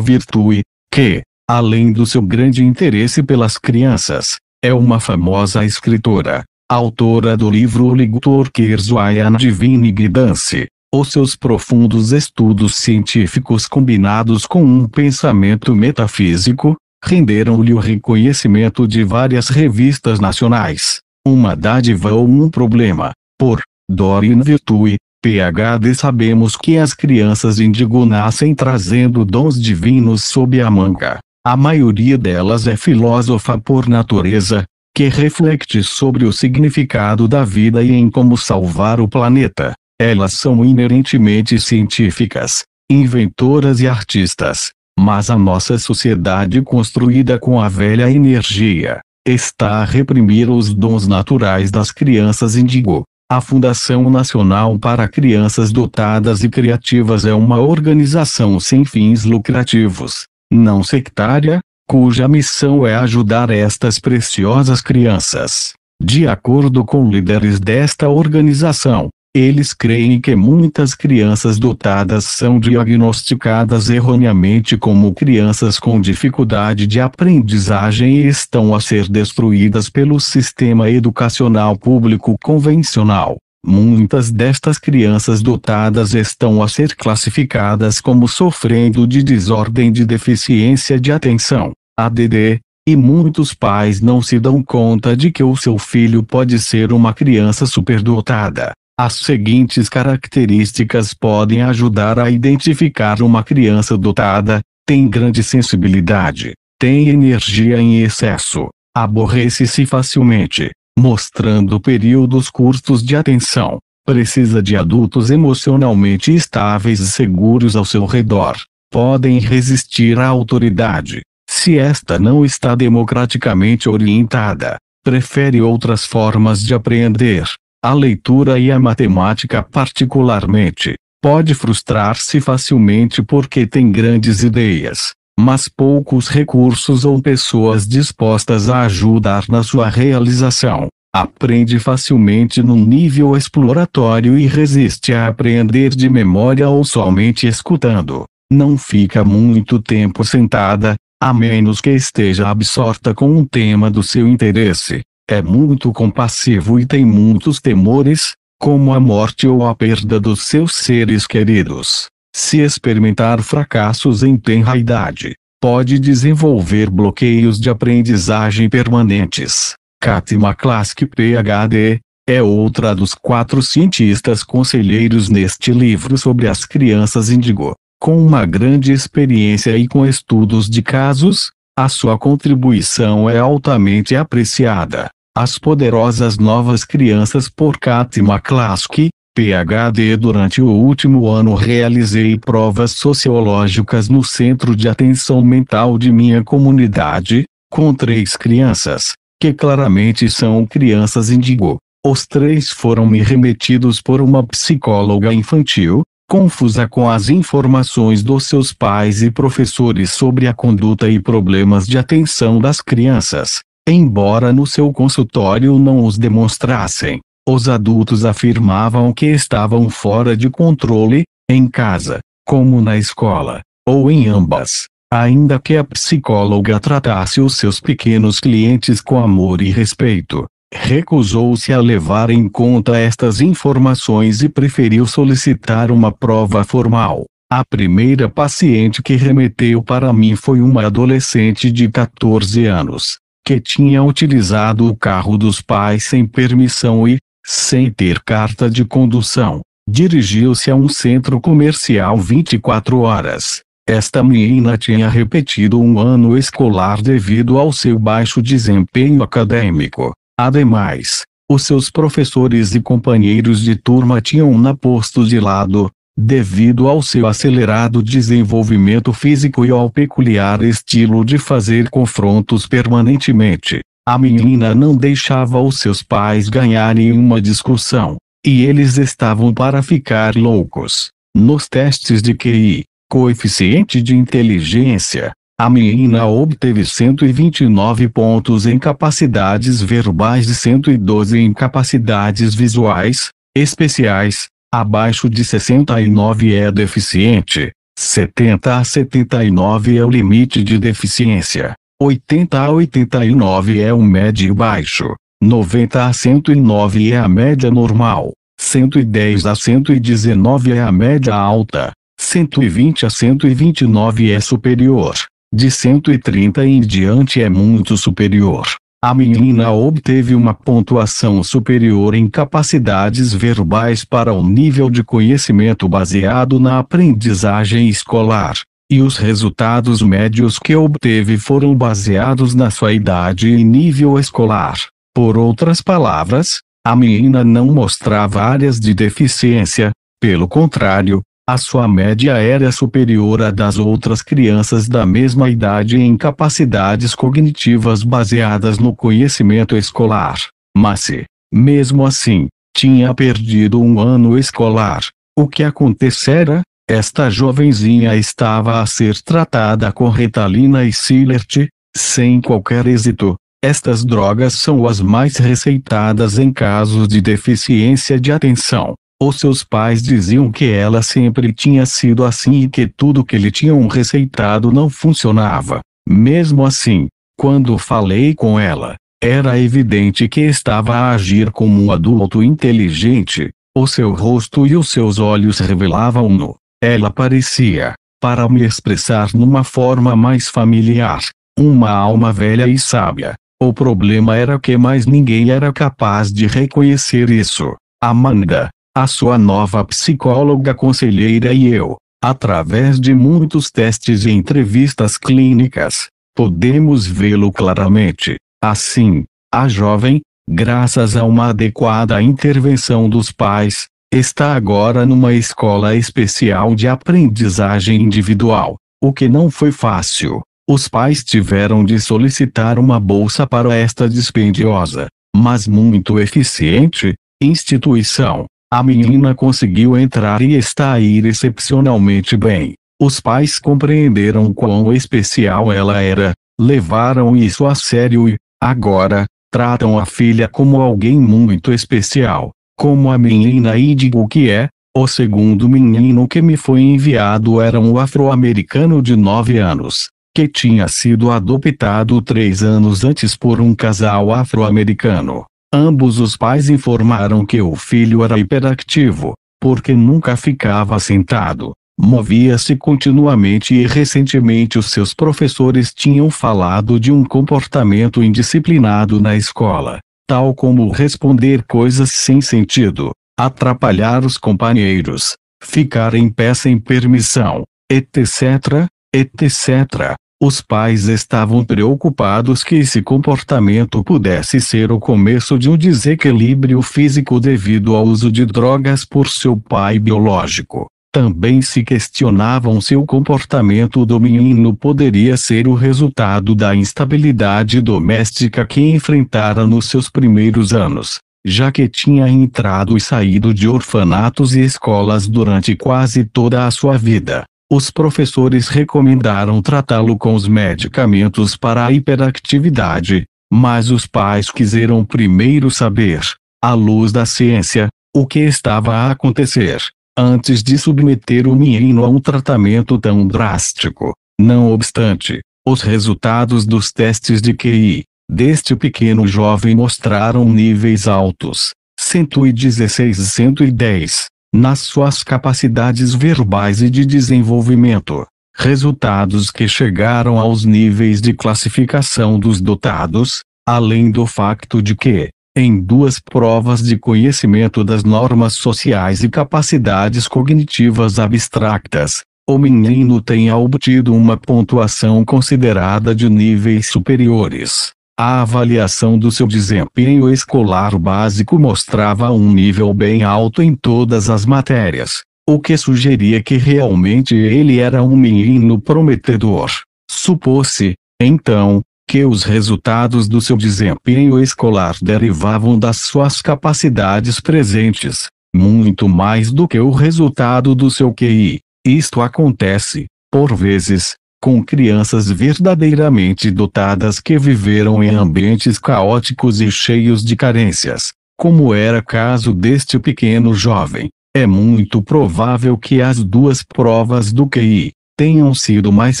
A: Virtue, que, além do seu grande interesse pelas crianças, é uma famosa escritora, autora do livro Ligtur Kerzwaian Divine Guidance, os seus profundos estudos científicos combinados com um pensamento metafísico, renderam-lhe o reconhecimento de várias revistas nacionais, uma dádiva ou um problema, por Dorian Virtue, PhD sabemos que as crianças indigo nascem trazendo dons divinos sob a manga. A maioria delas é filósofa por natureza, que reflete sobre o significado da vida e em como salvar o planeta. Elas são inerentemente científicas, inventoras e artistas, mas a nossa sociedade construída com a velha energia está a reprimir os dons naturais das crianças indigo. A Fundação Nacional para Crianças Dotadas e Criativas é uma organização sem fins lucrativos, não sectária, cuja missão é ajudar estas preciosas crianças. De acordo com líderes desta organização, eles creem que muitas crianças dotadas são diagnosticadas erroneamente como crianças com dificuldade de aprendizagem e estão a ser destruídas pelo sistema educacional público convencional. Muitas destas crianças dotadas estão a ser classificadas como sofrendo de desordem de deficiência de atenção, ADD, e muitos pais não se dão conta de que o seu filho pode ser uma criança superdotada. As seguintes características podem ajudar a identificar uma criança dotada: tem grande sensibilidade, tem energia em excesso, aborrece-se facilmente, mostrando períodos curtos de atenção, precisa de adultos emocionalmente estáveis e seguros ao seu redor, podem resistir à autoridade, se esta não está democraticamente orientada, prefere outras formas de aprender, a leitura e a matemática, particularmente. Pode frustrar-se facilmente porque tem grandes ideias, mas poucos recursos ou pessoas dispostas a ajudar na sua realização. Aprende facilmente num nível exploratório e resiste a aprender de memória ou somente escutando. Não fica muito tempo sentada, a menos que esteja absorta com um tema do seu interesse. É muito compassivo e tem muitos temores, como a morte ou a perda dos seus seres queridos. Se experimentar fracassos em tenra idade, pode desenvolver bloqueios de aprendizagem permanentes. Katima McClaskey PhD, é outra dos quatro cientistas conselheiros neste livro sobre as crianças indigo. Com uma grande experiência e com estudos de casos, a sua contribuição é altamente apreciada. As poderosas novas crianças por Katima Klaski, PhD Durante o último ano realizei provas sociológicas no Centro de Atenção Mental de minha comunidade, com três crianças, que claramente são crianças indigo. Os três foram me remetidos por uma psicóloga infantil, confusa com as informações dos seus pais e professores sobre a conduta e problemas de atenção das crianças. Embora no seu consultório não os demonstrassem, os adultos afirmavam que estavam fora de controle, em casa, como na escola, ou em ambas. Ainda que a psicóloga tratasse os seus pequenos clientes com amor e respeito, recusou-se a levar em conta estas informações e preferiu solicitar uma prova formal. A primeira paciente que remeteu para mim foi uma adolescente de 14 anos, que tinha utilizado o carro dos pais sem permissão e, sem ter carta de condução, dirigiu-se a um centro comercial 24 horas. Esta menina tinha repetido um ano escolar devido ao seu baixo desempenho acadêmico, Ademais, os seus professores e companheiros de turma tinham-na posto de lado, devido ao seu acelerado desenvolvimento físico e ao peculiar estilo de fazer confrontos permanentemente. A menina não deixava os seus pais ganharem uma discussão, e eles estavam para ficar loucos. Nos testes de QI, coeficiente de inteligência, a menina obteve 129 pontos em capacidades verbais e 112 em capacidades visuais, especiais, abaixo de 69 é deficiente, 70 a 79 é o limite de deficiência, 80 a 89 é o médio baixo, 90 a 109 é a média normal, 110 a 119 é a média alta, 120 a 129 é superior, de 130 em diante é muito superior. A menina obteve uma pontuação superior em capacidades verbais para o nível de conhecimento baseado na aprendizagem escolar, e os resultados médios que obteve foram baseados na sua idade e nível escolar. Por outras palavras, a menina não mostrava áreas de deficiência, pelo contrário, a sua média era superior à das outras crianças da mesma idade em capacidades cognitivas baseadas no conhecimento escolar, mas se, mesmo assim, tinha perdido um ano escolar, o que acontecera? Esta jovenzinha estava a ser tratada com retalina e Silert, sem qualquer êxito. Estas drogas são as mais receitadas em casos de deficiência de atenção, os seus pais diziam que ela sempre tinha sido assim e que tudo que lhe tinham receitado não funcionava. Mesmo assim, quando falei com ela, era evidente que estava a agir como um adulto inteligente. O seu rosto e os seus olhos revelavam-no. Ela parecia, para me expressar numa forma mais familiar, uma alma velha e sábia. O problema era que mais ninguém era capaz de reconhecer isso. Amanda, a sua nova psicóloga conselheira e eu, através de muitos testes e entrevistas clínicas, podemos vê-lo claramente. Assim, a jovem, graças a uma adequada intervenção dos pais, está agora numa escola especial de aprendizagem individual, o que não foi fácil. Os pais tiveram de solicitar uma bolsa para esta dispendiosa, mas muito eficiente, instituição. A menina conseguiu entrar e está aí excepcionalmente bem. Os pais compreenderam quão especial ela era, levaram isso a sério e, agora, tratam a filha como alguém muito especial, como a menina digo que é, o segundo menino que me foi enviado era um afro-americano de 9 anos, que tinha sido adoptado três anos antes por um casal afro-americano. Ambos os pais informaram que o filho era hiperativo, porque nunca ficava sentado, movia-se continuamente e recentemente os seus professores tinham falado de um comportamento indisciplinado na escola, tal como responder coisas sem sentido, atrapalhar os companheiros, ficar em pé sem permissão, etc, etc. Os pais estavam preocupados que esse comportamento pudesse ser o começo de um desequilíbrio físico devido ao uso de drogas por seu pai biológico. Também se questionavam se o comportamento do menino poderia ser o resultado da instabilidade doméstica que enfrentara nos seus primeiros anos, já que tinha entrado e saído de orfanatos e escolas durante quase toda a sua vida. Os professores recomendaram tratá-lo com os medicamentos para a hiperatividade, mas os pais quiseram primeiro saber, à luz da ciência, o que estava a acontecer, antes de submeter o menino a um tratamento tão drástico. Não obstante, os resultados dos testes de QI deste pequeno jovem mostraram níveis altos, 116 e 110, nas suas capacidades verbais e de desenvolvimento, resultados que chegaram aos níveis de classificação dos dotados, além do facto de que, em duas provas de conhecimento das normas sociais e capacidades cognitivas abstractas, o menino tenha obtido uma pontuação considerada de níveis superiores. A avaliação do seu desempenho escolar básico mostrava um nível bem alto em todas as matérias, o que sugeria que realmente ele era um menino prometedor. Supôs-se, então, que os resultados do seu desempenho escolar derivavam das suas capacidades presentes, muito mais do que o resultado do seu QI. Isto acontece, por vezes, com crianças verdadeiramente dotadas que viveram em ambientes caóticos e cheios de carências, como era caso deste pequeno jovem. É muito provável que as duas provas do QI tenham sido mais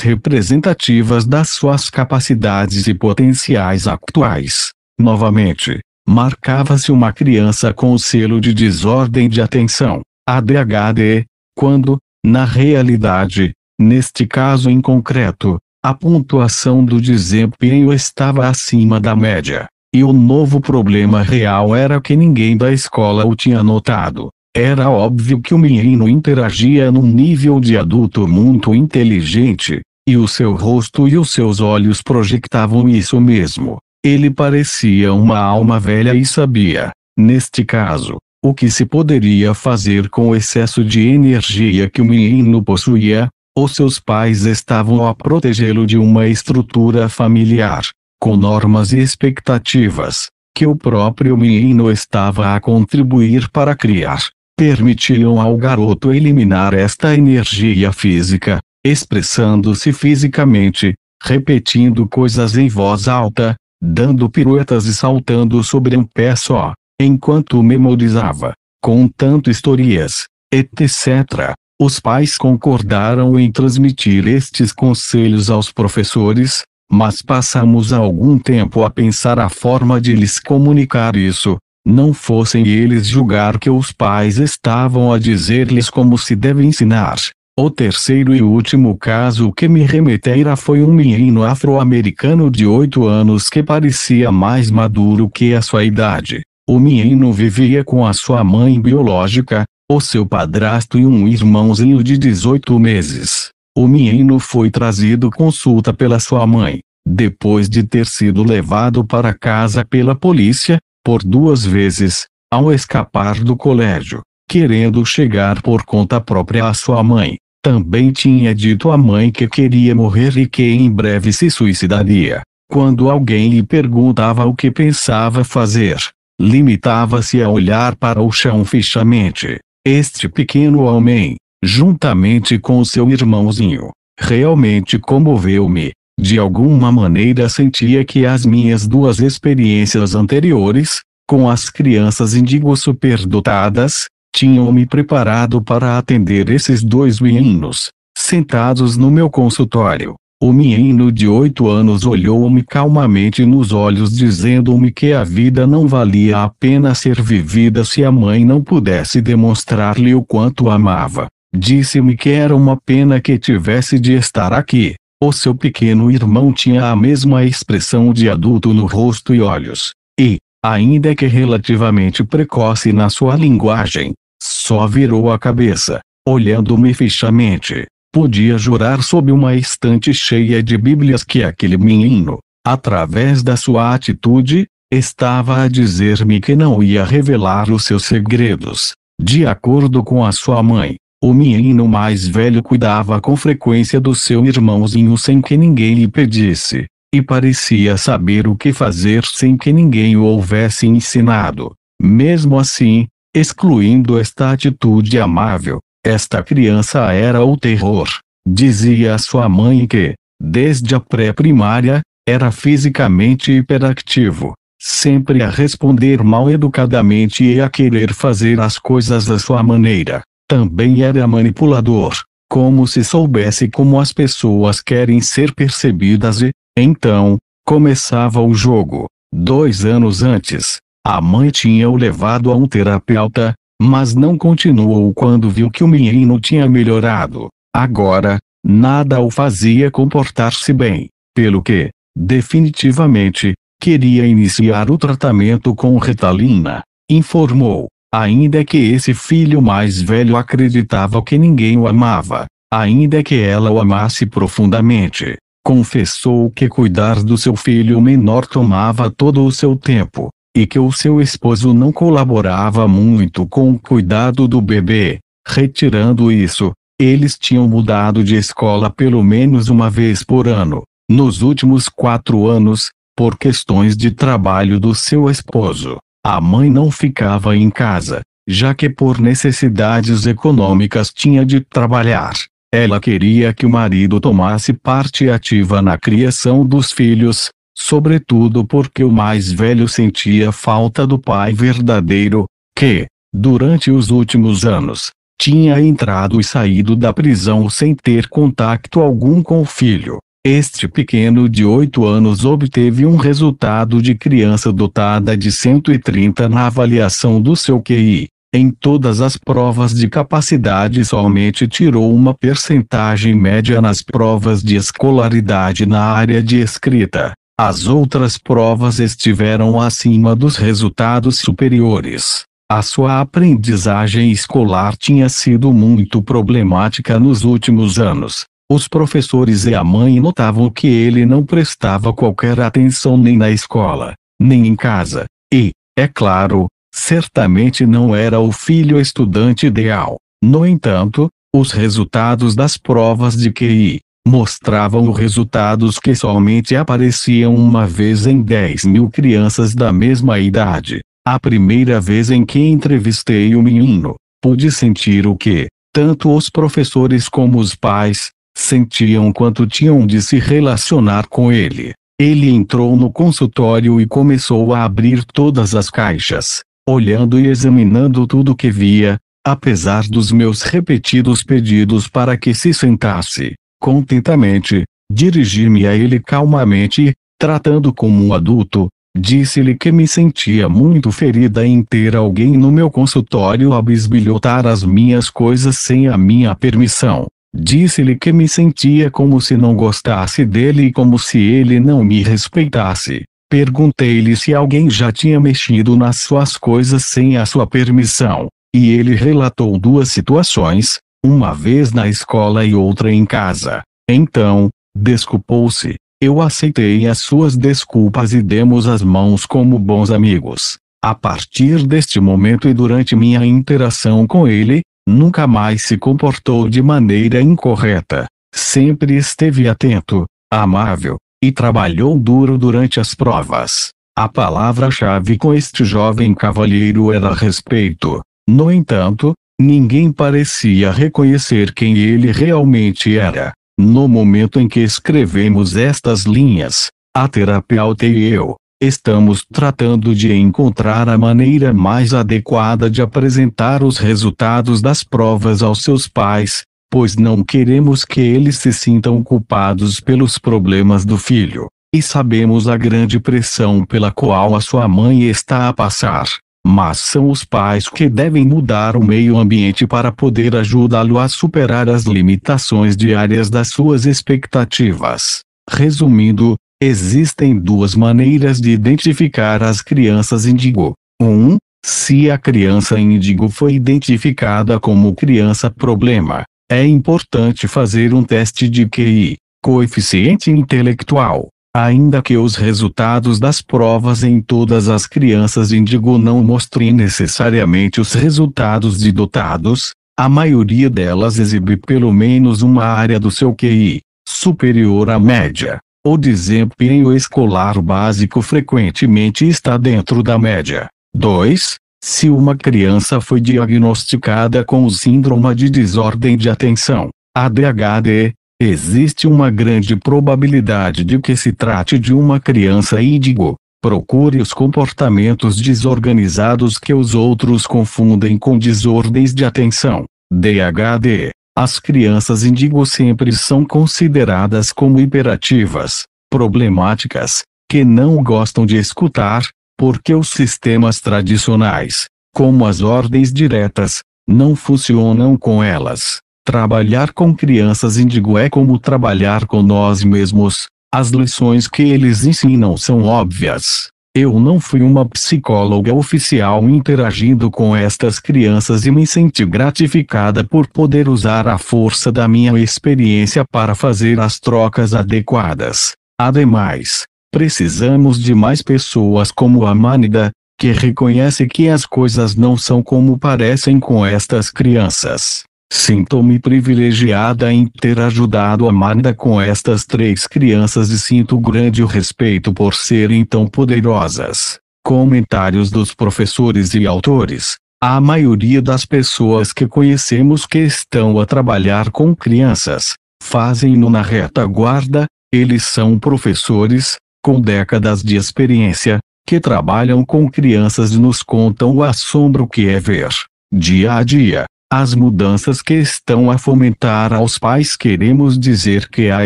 A: representativas das suas capacidades e potenciais atuais. Novamente, marcava-se uma criança com o selo de desordem de atenção, ADHD, quando, na realidade, Neste caso em concreto, a pontuação do desempenho estava acima da média, e o novo problema real era que ninguém da escola o tinha notado. Era óbvio que o menino interagia num nível de adulto muito inteligente, e o seu rosto e os seus olhos projetavam isso mesmo. Ele parecia uma alma velha e sabia, neste caso, o que se poderia fazer com o excesso de energia que o menino possuía, ou seus pais estavam a protegê-lo de uma estrutura familiar, com normas e expectativas, que o próprio menino estava a contribuir para criar, permitiam ao garoto eliminar esta energia física, expressando-se fisicamente, repetindo coisas em voz alta, dando piruetas e saltando sobre um pé só, enquanto memorizava, contando histórias, etc. Os pais concordaram em transmitir estes conselhos aos professores, mas passamos algum tempo a pensar a forma de lhes comunicar isso, não fossem eles julgar que os pais estavam a dizer-lhes como se deve ensinar. O terceiro e último caso que me remeteira foi um menino afro-americano de 8 anos que parecia mais maduro que a sua idade. O menino vivia com a sua mãe biológica, o seu padrasto e um irmãozinho de 18 meses. O menino foi trazido consulta pela sua mãe, depois de ter sido levado para casa pela polícia, por duas vezes, ao escapar do colégio, querendo chegar por conta própria à sua mãe. Também tinha dito à mãe que queria morrer e que em breve se suicidaria. Quando alguém lhe perguntava o que pensava fazer, limitava-se a olhar para o chão fixamente, este pequeno homem, juntamente com seu irmãozinho, realmente comoveu-me. De alguma maneira sentia que as minhas duas experiências anteriores, com as crianças indigo superdotadas, tinham me preparado para atender esses dois meninos, sentados no meu consultório, o menino de oito anos olhou-me calmamente nos olhos dizendo-me que a vida não valia a pena ser vivida se a mãe não pudesse demonstrar-lhe o quanto amava. Disse-me que era uma pena que tivesse de estar aqui. O seu pequeno irmão tinha a mesma expressão de adulto no rosto e olhos, e, ainda que relativamente precoce na sua linguagem, só virou a cabeça, olhando-me fixamente. Podia jurar sob uma estante cheia de bíblias que aquele menino, através da sua atitude, estava a dizer-me que não ia revelar os seus segredos. De acordo com a sua mãe, o menino mais velho cuidava com frequência do seu irmãozinho sem que ninguém lhe pedisse, e parecia saber o que fazer sem que ninguém o houvesse ensinado. Mesmo assim, excluindo esta atitude amável, esta criança era o terror. Dizia a sua mãe que, desde a pré-primária, era fisicamente hiperativo, sempre a responder mal educadamente e a querer fazer as coisas da sua maneira. Também era manipulador, como se soubesse como as pessoas querem ser percebidas e, então, começava o jogo. Dois anos antes, a mãe tinha o levado a um terapeuta, mas não continuou quando viu que o menino tinha melhorado. Agora, nada o fazia comportar-se bem, pelo que, definitivamente, queria iniciar o tratamento com retalina. Informou, ainda que esse filho mais velho acreditava que ninguém o amava, ainda que ela o amasse profundamente. Confessou que cuidar do seu filho menor tomava todo o seu tempo, e que o seu esposo não colaborava muito com o cuidado do bebê. Retirando isso, eles tinham mudado de escola pelo menos uma vez por ano, nos últimos quatro anos, por questões de trabalho do seu esposo. A mãe não ficava em casa, já que por necessidades econômicas tinha de trabalhar. Ela queria que o marido tomasse parte ativa na criação dos filhos, sobretudo porque o mais velho sentia falta do pai verdadeiro, que, durante os últimos anos, tinha entrado e saído da prisão sem ter contato algum com o filho. Este pequeno de 8 anos obteve um resultado de criança dotada de 130 na avaliação do seu QI. Em todas as provas de capacidade, somente tirou uma percentagem média nas provas de escolaridade na área de escrita. As outras provas estiveram acima dos resultados superiores. A sua aprendizagem escolar tinha sido muito problemática nos últimos anos. Os professores e a mãe notavam que ele não prestava qualquer atenção nem na escola, nem em casa, e, é claro, certamente não era o filho estudante ideal. No entanto, os resultados das provas de QI, mostravam resultados que somente apareciam uma vez em 10 mil crianças da mesma idade. A primeira vez em que entrevistei o menino, pude sentir o que, tanto os professores como os pais, sentiam quanto tinham de se relacionar com ele. Ele entrou no consultório e começou a abrir todas as caixas, olhando e examinando tudo que via, apesar dos meus repetidos pedidos para que se sentasse contentamente, dirigi-me a ele calmamente tratando como um adulto, disse-lhe que me sentia muito ferida em ter alguém no meu consultório a bisbilhotar as minhas coisas sem a minha permissão. Disse-lhe que me sentia como se não gostasse dele e como se ele não me respeitasse. Perguntei-lhe se alguém já tinha mexido nas suas coisas sem a sua permissão, e ele relatou duas situações, uma vez na escola e outra em casa. Então, desculpou-se. Eu aceitei as suas desculpas e demos as mãos como bons amigos. A partir deste momento e durante minha interação com ele, nunca mais se comportou de maneira incorreta. Sempre esteve atento, amável, e trabalhou duro durante as provas. A palavra-chave com este jovem cavalheiro era respeito. No entanto, Ninguém parecia reconhecer quem ele realmente era. No momento em que escrevemos estas linhas, a terapeuta e eu, estamos tratando de encontrar a maneira mais adequada de apresentar os resultados das provas aos seus pais, pois não queremos que eles se sintam culpados pelos problemas do filho, e sabemos a grande pressão pela qual a sua mãe está a passar mas são os pais que devem mudar o meio ambiente para poder ajudá-lo a superar as limitações diárias das suas expectativas. Resumindo, existem duas maneiras de identificar as crianças indigo. 1. Um, se a criança indigo foi identificada como criança problema, é importante fazer um teste de QI, coeficiente intelectual, ainda que os resultados das provas em todas as crianças índigo não mostrem necessariamente os resultados de dotados, a maioria delas exibe pelo menos uma área do seu QI, superior à média. O desempenho escolar básico frequentemente está dentro da média. 2. Se uma criança foi diagnosticada com o síndrome de desordem de atenção, ADHD, Existe uma grande probabilidade de que se trate de uma criança índigo. Procure os comportamentos desorganizados que os outros confundem com desordens de atenção. DHD. As crianças índigo sempre são consideradas como hiperativas, problemáticas, que não gostam de escutar, porque os sistemas tradicionais, como as ordens diretas, não funcionam com elas. Trabalhar com crianças indigo é como trabalhar com nós mesmos. As lições que eles ensinam são óbvias. Eu não fui uma psicóloga oficial interagindo com estas crianças e me senti gratificada por poder usar a força da minha experiência para fazer as trocas adequadas. Ademais, precisamos de mais pessoas como a Mânida, que reconhece que as coisas não são como parecem com estas crianças. Sinto-me privilegiada em ter ajudado Amanda com estas três crianças e sinto grande respeito por serem tão poderosas. Comentários dos professores e autores. A maioria das pessoas que conhecemos que estão a trabalhar com crianças, fazem-no na retaguarda, eles são professores, com décadas de experiência, que trabalham com crianças e nos contam o assombro que é ver, dia a dia, as mudanças que estão a fomentar aos pais queremos dizer que há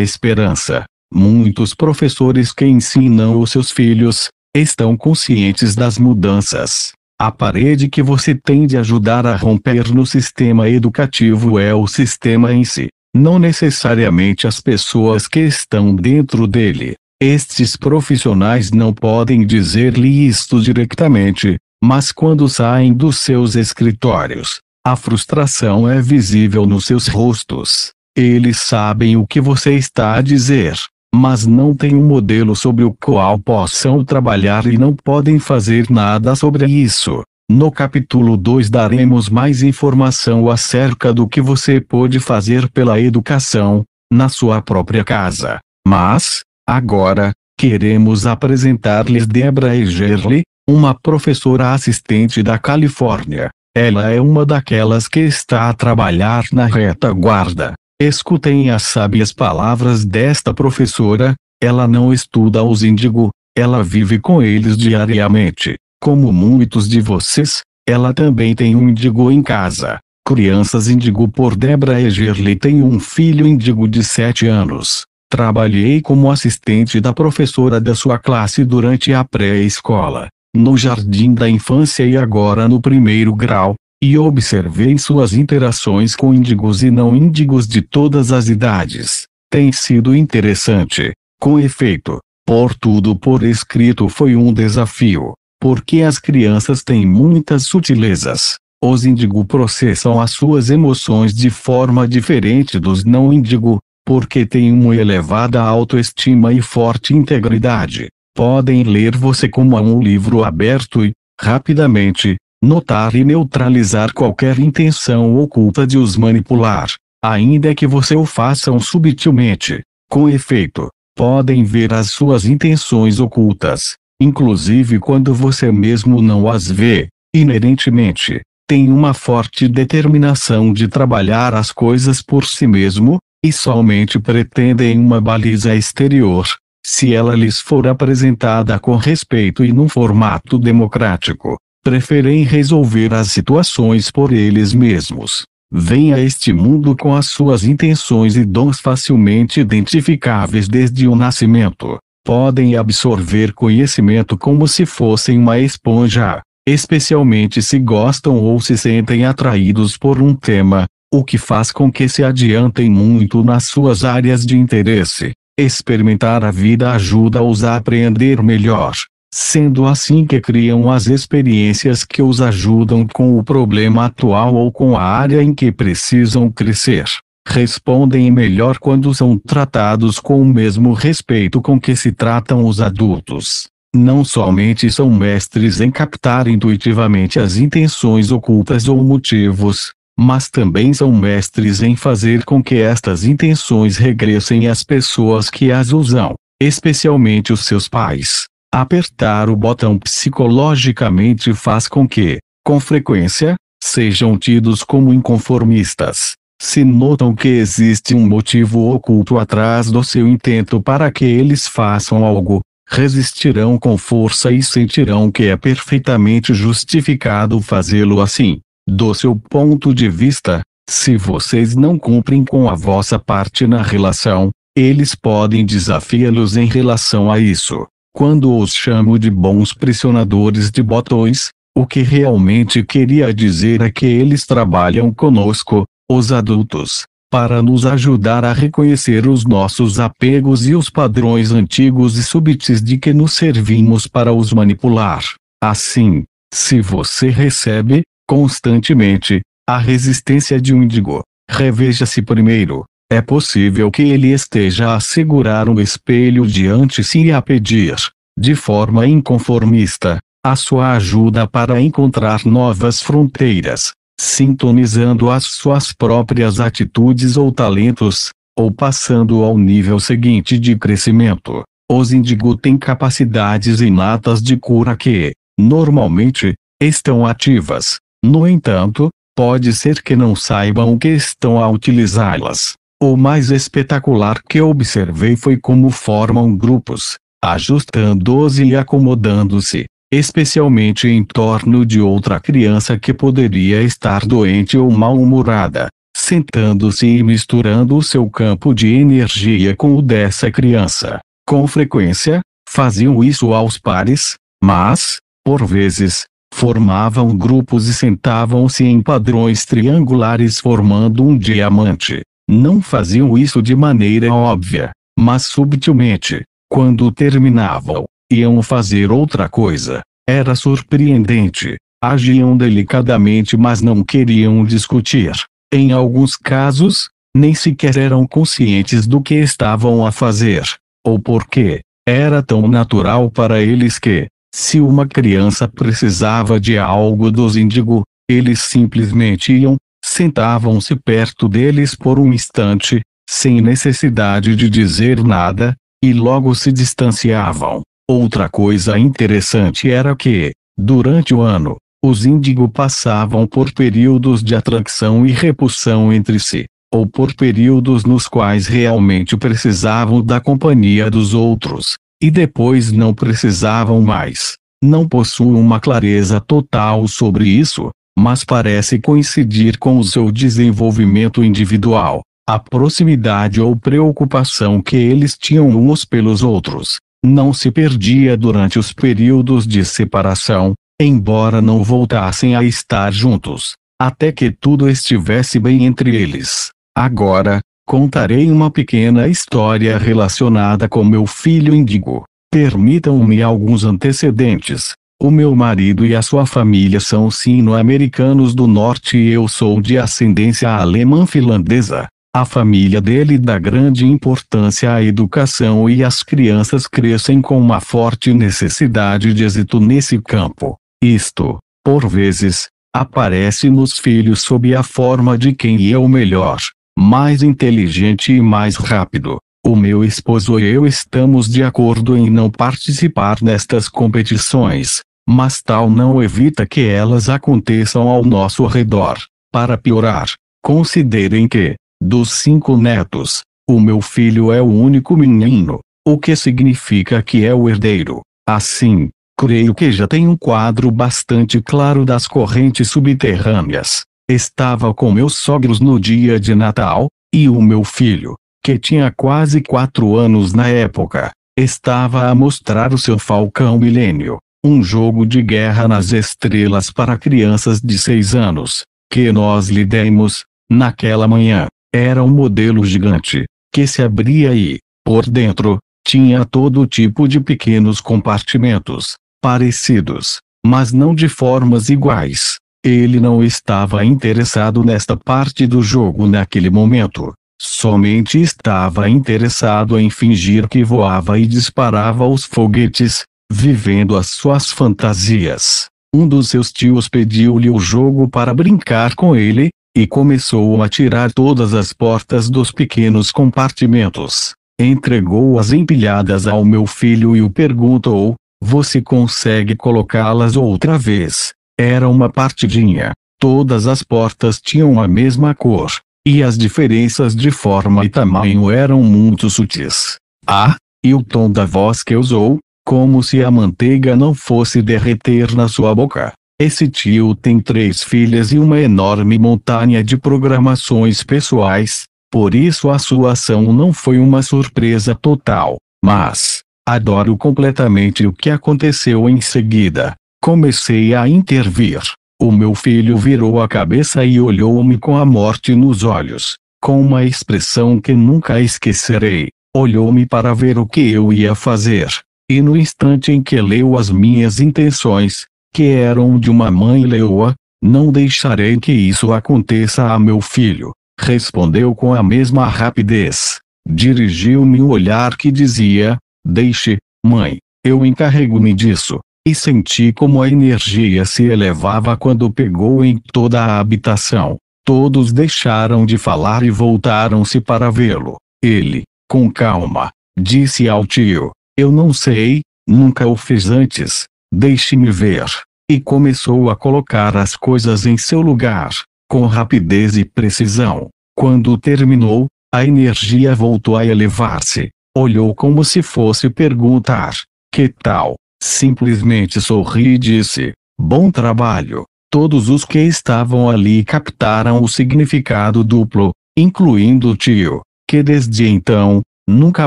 A: esperança. Muitos professores que ensinam os seus filhos estão conscientes das mudanças. A parede que você tem de ajudar a romper no sistema educativo é o sistema em si, não necessariamente as pessoas que estão dentro dele. Estes profissionais não podem dizer-lhe isto diretamente, mas quando saem dos seus escritórios, a frustração é visível nos seus rostos. Eles sabem o que você está a dizer, mas não têm um modelo sobre o qual possam trabalhar e não podem fazer nada sobre isso. No capítulo 2 daremos mais informação acerca do que você pode fazer pela educação, na sua própria casa. Mas, agora, queremos apresentar-lhes Debra Egerly, uma professora assistente da Califórnia. Ela é uma daquelas que está a trabalhar na retaguarda. Escutem as sábias palavras desta professora, ela não estuda os índigo, ela vive com eles diariamente. Como muitos de vocês, ela também tem um índigo em casa. Crianças Índigo por Debra Egerly tem um filho índigo de 7 anos. Trabalhei como assistente da professora da sua classe durante a pré-escola no jardim da infância e agora no primeiro grau, e observei suas interações com índigos e não índigos de todas as idades. Tem sido interessante. Com efeito, por tudo por escrito foi um desafio, porque as crianças têm muitas sutilezas. Os índigo processam as suas emoções de forma diferente dos não índigo, porque têm uma elevada autoestima e forte integridade podem ler você como a um livro aberto e, rapidamente, notar e neutralizar qualquer intenção oculta de os manipular, ainda que você o façam subtilmente. Com efeito, podem ver as suas intenções ocultas, inclusive quando você mesmo não as vê, inerentemente. Tem uma forte determinação de trabalhar as coisas por si mesmo, e somente pretendem uma baliza exterior, se ela lhes for apresentada com respeito e num formato democrático, preferem resolver as situações por eles mesmos. Vem a este mundo com as suas intenções e dons facilmente identificáveis desde o nascimento. Podem absorver conhecimento como se fossem uma esponja, especialmente se gostam ou se sentem atraídos por um tema, o que faz com que se adiantem muito nas suas áreas de interesse. Experimentar a vida ajuda-os a aprender melhor, sendo assim que criam as experiências que os ajudam com o problema atual ou com a área em que precisam crescer. Respondem melhor quando são tratados com o mesmo respeito com que se tratam os adultos. Não somente são mestres em captar intuitivamente as intenções ocultas ou motivos, mas também são mestres em fazer com que estas intenções regressem às pessoas que as usam, especialmente os seus pais. Apertar o botão psicologicamente faz com que, com frequência, sejam tidos como inconformistas. Se notam que existe um motivo oculto atrás do seu intento para que eles façam algo, resistirão com força e sentirão que é perfeitamente justificado fazê-lo assim do seu ponto de vista, se vocês não cumprem com a vossa parte na relação, eles podem desafiá-los em relação a isso. Quando os chamo de bons pressionadores de botões, o que realmente queria dizer é que eles trabalham conosco, os adultos, para nos ajudar a reconhecer os nossos apegos e os padrões antigos e subtis de que nos servimos para os manipular. Assim, se você recebe, constantemente, a resistência de um índigo. Reveja-se primeiro. É possível que ele esteja a segurar um espelho diante si e a pedir, de forma inconformista, a sua ajuda para encontrar novas fronteiras, sintonizando as suas próprias atitudes ou talentos, ou passando ao nível seguinte de crescimento. Os índigos têm capacidades inatas de cura que, normalmente, estão ativas, no entanto, pode ser que não saibam o que estão a utilizá-las. O mais espetacular que observei foi como formam grupos, ajustando-se e acomodando-se, especialmente em torno de outra criança que poderia estar doente ou mal-humorada, sentando-se e misturando o seu campo de energia com o dessa criança. Com frequência, faziam isso aos pares, mas, por vezes, formavam grupos e sentavam-se em padrões triangulares formando um diamante. Não faziam isso de maneira óbvia, mas subtilmente. Quando terminavam, iam fazer outra coisa. Era surpreendente. Agiam delicadamente, mas não queriam discutir. Em alguns casos, nem sequer eram conscientes do que estavam a fazer, ou porque era tão natural para eles que, se uma criança precisava de algo dos índigo, eles simplesmente iam, sentavam-se perto deles por um instante, sem necessidade de dizer nada, e logo se distanciavam. Outra coisa interessante era que, durante o ano, os índigo passavam por períodos de atração e repulsão entre si, ou por períodos nos quais realmente precisavam da companhia dos outros e depois não precisavam mais. Não possuo uma clareza total sobre isso, mas parece coincidir com o seu desenvolvimento individual, a proximidade ou preocupação que eles tinham uns pelos outros. Não se perdia durante os períodos de separação, embora não voltassem a estar juntos, até que tudo estivesse bem entre eles. Agora, Contarei uma pequena história relacionada com meu filho Indigo. Permitam-me alguns antecedentes. O meu marido e a sua família são sino-americanos do norte e eu sou de ascendência alemã-finlandesa. A família dele dá grande importância à educação e as crianças crescem com uma forte necessidade de êxito nesse campo. Isto, por vezes, aparece nos filhos sob a forma de quem é o melhor, mais inteligente e mais rápido. O meu esposo e eu estamos de acordo em não participar nestas competições, mas tal não evita que elas aconteçam ao nosso redor. Para piorar, considerem que, dos cinco netos, o meu filho é o único menino, o que significa que é o herdeiro. Assim, creio que já tem um quadro bastante claro das correntes subterrâneas, Estava com meus sogros no dia de Natal, e o meu filho, que tinha quase quatro anos na época, estava a mostrar o seu Falcão Milênio, um jogo de guerra nas estrelas para crianças de seis anos, que nós lhe demos, naquela manhã. Era um modelo gigante, que se abria e, por dentro, tinha todo tipo de pequenos compartimentos, parecidos, mas não de formas iguais. Ele não estava interessado nesta parte do jogo naquele momento. Somente estava interessado em fingir que voava e disparava os foguetes, vivendo as suas fantasias. Um dos seus tios pediu-lhe o jogo para brincar com ele, e começou a tirar todas as portas dos pequenos compartimentos. Entregou-as empilhadas ao meu filho e o perguntou: Você consegue colocá-las outra vez? Era uma partidinha. Todas as portas tinham a mesma cor. E as diferenças de forma e tamanho eram muito sutis. Ah, e o tom da voz que usou, como se a manteiga não fosse derreter na sua boca. Esse tio tem três filhas e uma enorme montanha de programações pessoais, por isso a sua ação não foi uma surpresa total, mas adoro completamente o que aconteceu em seguida. Comecei a intervir. O meu filho virou a cabeça e olhou-me com a morte nos olhos, com uma expressão que nunca esquecerei. Olhou-me para ver o que eu ia fazer, e no instante em que leu as minhas intenções, que eram de uma mãe leoa, não deixarei que isso aconteça a meu filho, respondeu com a mesma rapidez. Dirigiu-me o olhar que dizia: Deixe, mãe, eu encarrego-me disso e senti como a energia se elevava quando pegou em toda a habitação. Todos deixaram de falar e voltaram-se para vê-lo. Ele, com calma, disse ao tio: Eu não sei, nunca o fiz antes, deixe-me ver. E começou a colocar as coisas em seu lugar, com rapidez e precisão. Quando terminou, a energia voltou a elevar-se. Olhou como se fosse perguntar: Que tal? simplesmente sorri e disse: Bom trabalho. Todos os que estavam ali captaram o significado duplo, incluindo o tio, que desde então, nunca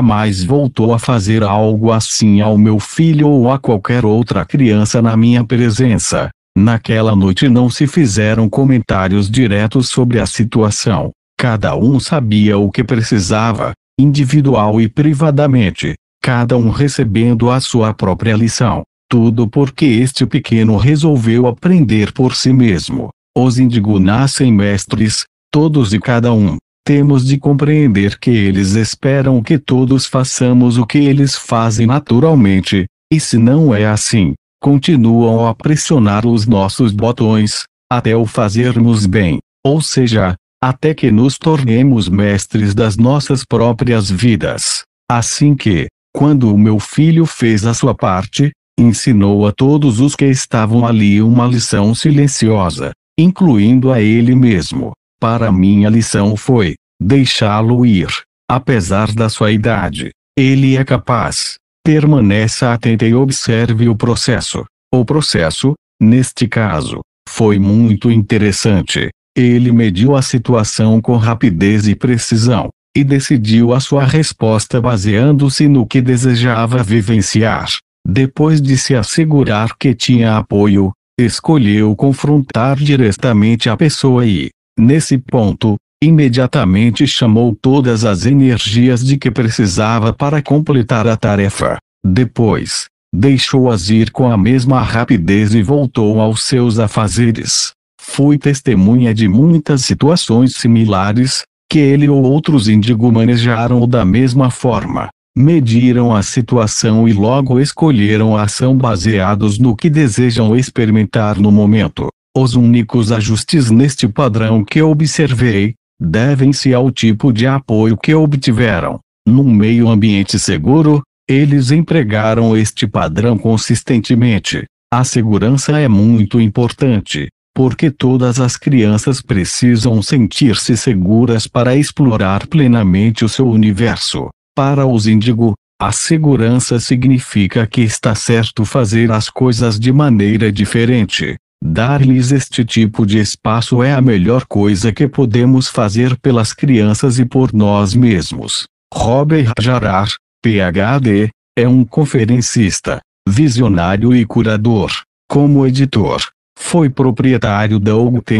A: mais voltou a fazer algo assim ao meu filho ou a qualquer outra criança na minha presença. Naquela noite não se fizeram comentários diretos sobre a situação. Cada um sabia o que precisava, individual e privadamente, cada um recebendo a sua própria lição. Tudo porque este pequeno resolveu aprender por si mesmo. Os índigo nascem mestres, todos e cada um. Temos de compreender que eles esperam que todos façamos o que eles fazem naturalmente, e se não é assim, continuam a pressionar os nossos botões, até o fazermos bem, ou seja, até que nos tornemos mestres das nossas próprias vidas. Assim que, quando o meu filho fez a sua parte, ensinou a todos os que estavam ali uma lição silenciosa, incluindo a ele mesmo. Para mim a lição foi, deixá-lo ir. Apesar da sua idade, ele é capaz. Permaneça atento e observe o processo. O processo, neste caso, foi muito interessante. Ele mediu a situação com rapidez e precisão e decidiu a sua resposta baseando-se no que desejava vivenciar. Depois de se assegurar que tinha apoio, escolheu confrontar diretamente a pessoa e, nesse ponto, imediatamente chamou todas as energias de que precisava para completar a tarefa. Depois, deixou-as ir com a mesma rapidez e voltou aos seus afazeres. Fui testemunha de muitas situações similares, que ele ou outros índigo manejaram da mesma forma. Mediram a situação e logo escolheram a ação baseados no que desejam experimentar no momento. Os únicos ajustes neste padrão que observei, devem-se ao tipo de apoio que obtiveram. Num meio ambiente seguro, eles empregaram este padrão consistentemente. A segurança é muito importante porque todas as crianças precisam sentir-se seguras para explorar plenamente o seu universo. Para os índigo, a segurança significa que está certo fazer as coisas de maneira diferente. Dar-lhes este tipo de espaço é a melhor coisa que podemos fazer pelas crianças e por nós mesmos. Robert Jarar, PhD, é um conferencista, visionário e curador. Como editor, foi proprietário da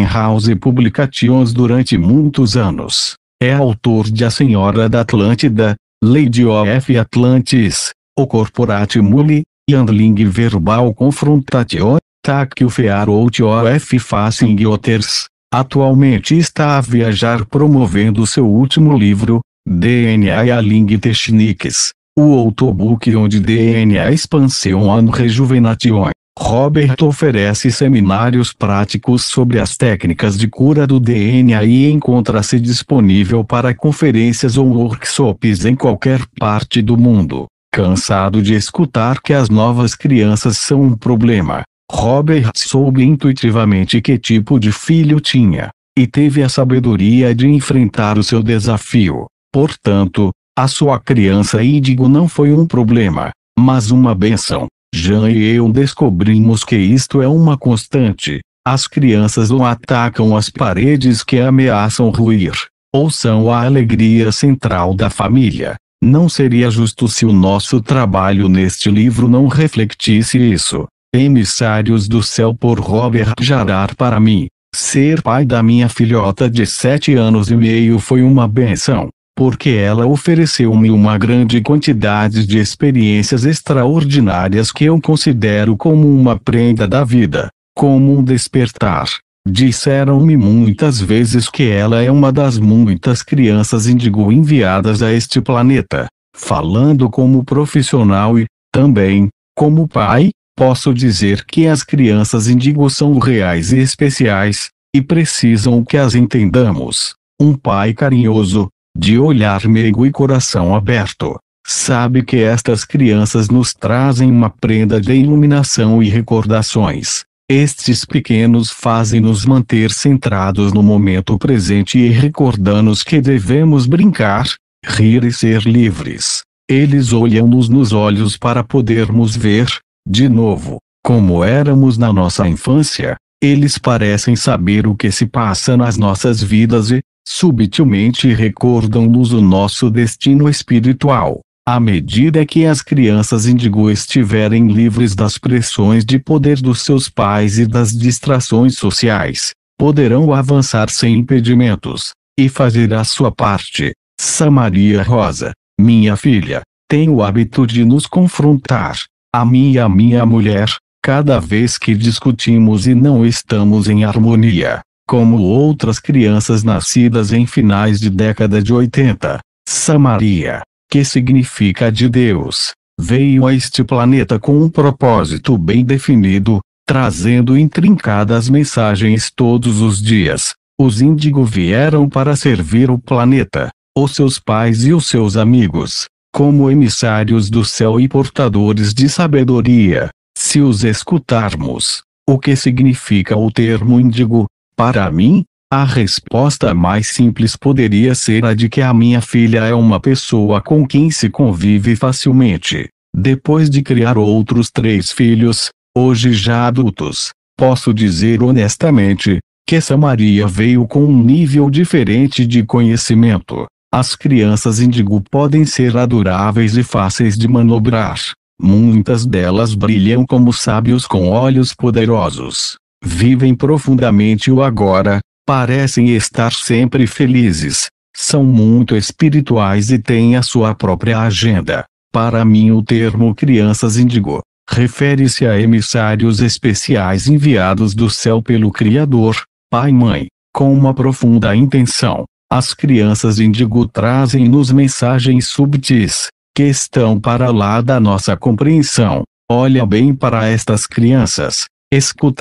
A: House Publications durante muitos anos. É autor de A Senhora da Atlântida, Lady of Atlantis, O Corporate Mule, Handling Verbal Confrontation. Tactile Fear Out of Facing Otters. Atualmente está a viajar promovendo seu último livro, DNA Aling Techniques, o autobook onde DNA Expansion and Rejuvenation Robert oferece seminários práticos sobre as técnicas de cura do DNA e encontra-se disponível para conferências ou workshops em qualquer parte do mundo. Cansado de escutar que as novas crianças são um problema, Robert soube intuitivamente que tipo de filho tinha, e teve a sabedoria de enfrentar o seu desafio. Portanto, a sua criança índigo não foi um problema, mas uma benção. Jean e eu descobrimos que isto é uma constante. As crianças ou atacam as paredes que ameaçam ruir, ou são a alegria central da família. Não seria justo se o nosso trabalho neste livro não refletisse isso. Emissários do Céu por Robert Jarar para mim. Ser pai da minha filhota de sete anos e meio foi uma benção porque ela ofereceu-me uma grande quantidade de experiências extraordinárias que eu considero como uma prenda da vida, como um despertar. Disseram-me muitas vezes que ela é uma das muitas crianças índigo enviadas a este planeta. Falando como profissional e, também, como pai, posso dizer que as crianças índigo são reais e especiais, e precisam que as entendamos. Um pai carinhoso, de olhar meigo e coração aberto. Sabe que estas crianças nos trazem uma prenda de iluminação e recordações. Estes pequenos fazem nos manter centrados no momento presente e recordando-nos que devemos brincar, rir e ser livres. Eles olham-nos nos olhos para podermos ver, de novo, como éramos na nossa infância. Eles parecem saber o que se passa nas nossas vidas e, subtilmente recordam-nos o nosso destino espiritual. À medida que as crianças indigo estiverem livres das pressões de poder dos seus pais e das distrações sociais, poderão avançar sem impedimentos e fazer a sua parte. Samaria Rosa, minha filha, tem o hábito de nos confrontar, a mim e a minha mulher, cada vez que discutimos e não estamos em harmonia. Como outras crianças nascidas em finais de década de 80, Samaria, que significa de Deus, veio a este planeta com um propósito bem definido, trazendo intrincadas mensagens todos os dias. Os índigo vieram para servir o planeta, os seus pais e os seus amigos, como emissários do céu e portadores de sabedoria. Se os escutarmos, o que significa o termo índigo, para mim, a resposta mais simples poderia ser a de que a minha filha é uma pessoa com quem se convive facilmente. Depois de criar outros três filhos, hoje já adultos, posso dizer honestamente que essa Maria veio com um nível diferente de conhecimento. As crianças indigo podem ser adoráveis e fáceis de manobrar. Muitas delas brilham como sábios com olhos poderosos vivem profundamente o agora, parecem estar sempre felizes, são muito espirituais e têm a sua própria agenda. Para mim, o termo crianças índigo refere-se a emissários especiais enviados do céu pelo Criador, Pai e Mãe, com uma profunda intenção. As crianças índigo trazem-nos mensagens subtis, que estão para lá da nossa compreensão. Olha bem para estas crianças,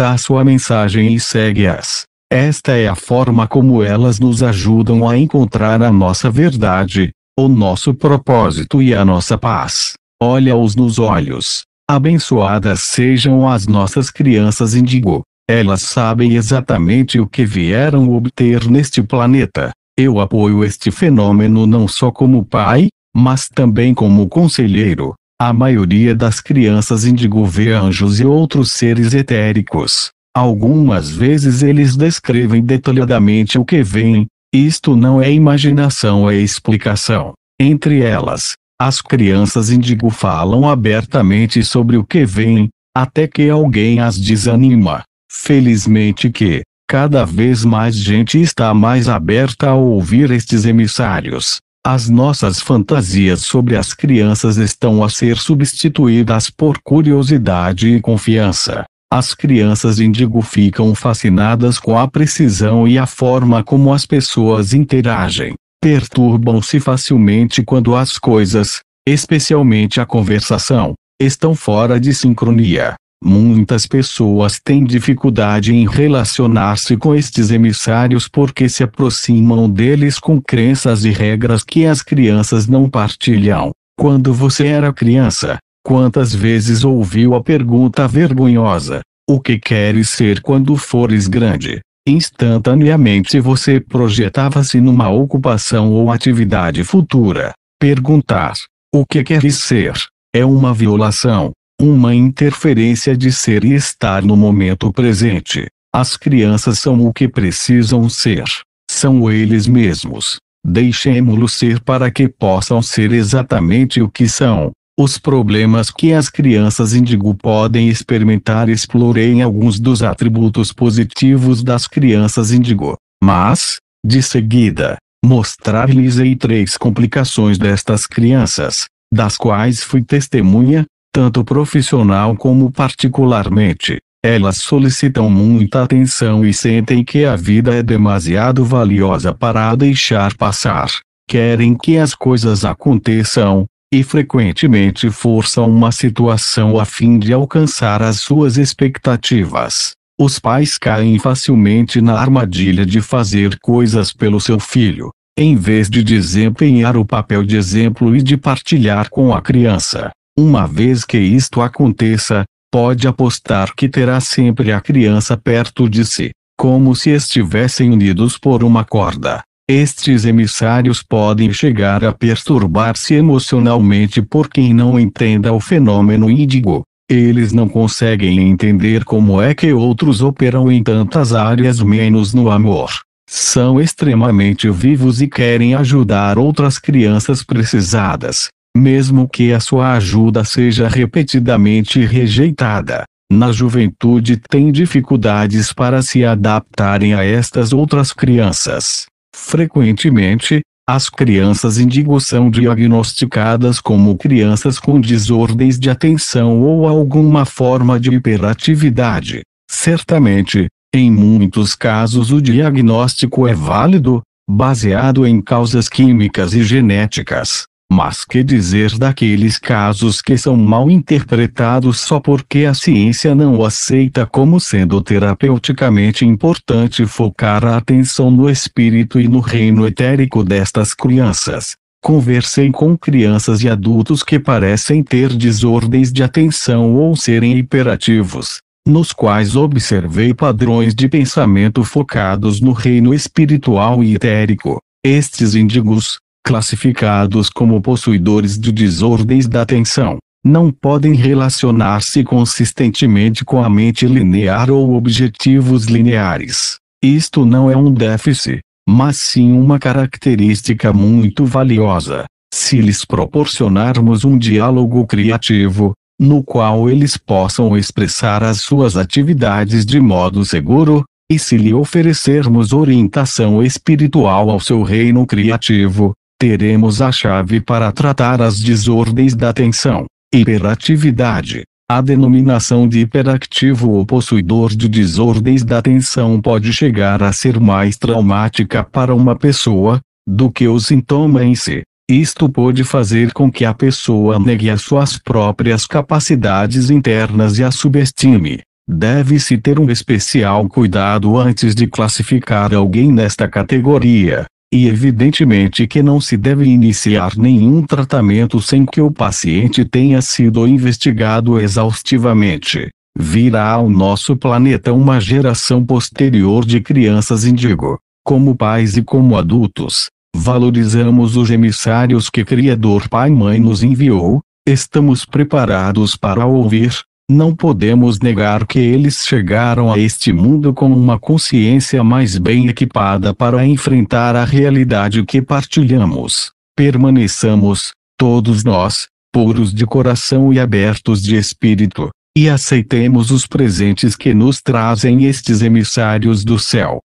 A: a sua mensagem e segue-as. Esta é a forma como elas nos ajudam a encontrar a nossa verdade, o nosso propósito e a nossa paz. Olha-os nos olhos. Abençoadas sejam as nossas crianças indigo. Elas sabem exatamente o que vieram obter neste planeta. Eu apoio este fenômeno não só como pai, mas também como conselheiro. A maioria das crianças indigo vê anjos e outros seres etéricos. Algumas vezes eles descrevem detalhadamente o que veem, isto não é imaginação, é explicação. Entre elas, as crianças indigo falam abertamente sobre o que veem, até que alguém as desanima. Felizmente que, cada vez mais gente está mais aberta a ouvir estes emissários. As nossas fantasias sobre as crianças estão a ser substituídas por curiosidade e confiança. As crianças indigo ficam fascinadas com a precisão e a forma como as pessoas interagem. Perturbam-se facilmente quando as coisas, especialmente a conversação, estão fora de sincronia. Muitas pessoas têm dificuldade em relacionar-se com estes emissários porque se aproximam deles com crenças e regras que as crianças não partilham. Quando você era criança, quantas vezes ouviu a pergunta vergonhosa: O que queres ser quando fores grande? Instantaneamente você projetava-se numa ocupação ou atividade futura. Perguntar: O que queres ser? é uma violação uma interferência de ser e estar no momento presente. As crianças são o que precisam ser. São eles mesmos. Deixemo-los ser para que possam ser exatamente o que são. Os problemas que as crianças indigo podem experimentar explorei alguns dos atributos positivos das crianças indigo, mas, de seguida, mostrar-lhes três complicações destas crianças, das quais fui testemunha, tanto profissional como particularmente. Elas solicitam muita atenção e sentem que a vida é demasiado valiosa para a deixar passar. Querem que as coisas aconteçam, e frequentemente forçam uma situação a fim de alcançar as suas expectativas. Os pais caem facilmente na armadilha de fazer coisas pelo seu filho, em vez de desempenhar o papel de exemplo e de partilhar com a criança. Uma vez que isto aconteça, pode apostar que terá sempre a criança perto de si, como se estivessem unidos por uma corda. Estes emissários podem chegar a perturbar-se emocionalmente por quem não entenda o fenômeno índigo. Eles não conseguem entender como é que outros operam em tantas áreas menos no amor. São extremamente vivos e querem ajudar outras crianças precisadas mesmo que a sua ajuda seja repetidamente rejeitada. Na juventude tem dificuldades para se adaptarem a estas outras crianças. Frequentemente, as crianças índigo são diagnosticadas como crianças com desordens de atenção ou alguma forma de hiperatividade. Certamente, em muitos casos o diagnóstico é válido, baseado em causas químicas e genéticas mas que dizer daqueles casos que são mal interpretados só porque a ciência não o aceita como sendo terapeuticamente importante focar a atenção no espírito e no reino etérico destas crianças. Conversei com crianças e adultos que parecem ter desordens de atenção ou serem hiperativos, nos quais observei padrões de pensamento focados no reino espiritual e etérico. Estes índigos, classificados como possuidores de desordens da atenção, não podem relacionar-se consistentemente com a mente linear ou objetivos lineares. Isto não é um déficit, mas sim uma característica muito valiosa. Se lhes proporcionarmos um diálogo criativo, no qual eles possam expressar as suas atividades de modo seguro, e se lhe oferecermos orientação espiritual ao seu reino criativo, teremos a chave para tratar as desordens da atenção, hiperatividade. A denominação de hiperativo ou possuidor de desordens da atenção pode chegar a ser mais traumática para uma pessoa do que o sintoma em si. Isto pode fazer com que a pessoa negue as suas próprias capacidades internas e a subestime. Deve-se ter um especial cuidado antes de classificar alguém nesta categoria e evidentemente que não se deve iniciar nenhum tratamento sem que o paciente tenha sido investigado exaustivamente. Virá ao nosso planeta uma geração posterior de crianças indigo. Como pais e como adultos, valorizamos os emissários que Criador Pai Mãe nos enviou, estamos preparados para ouvir, não podemos negar que eles chegaram a este mundo com uma consciência mais bem equipada para enfrentar a realidade que partilhamos. Permaneçamos, todos nós, puros de coração e abertos de espírito, e aceitemos os presentes que nos trazem estes emissários do céu.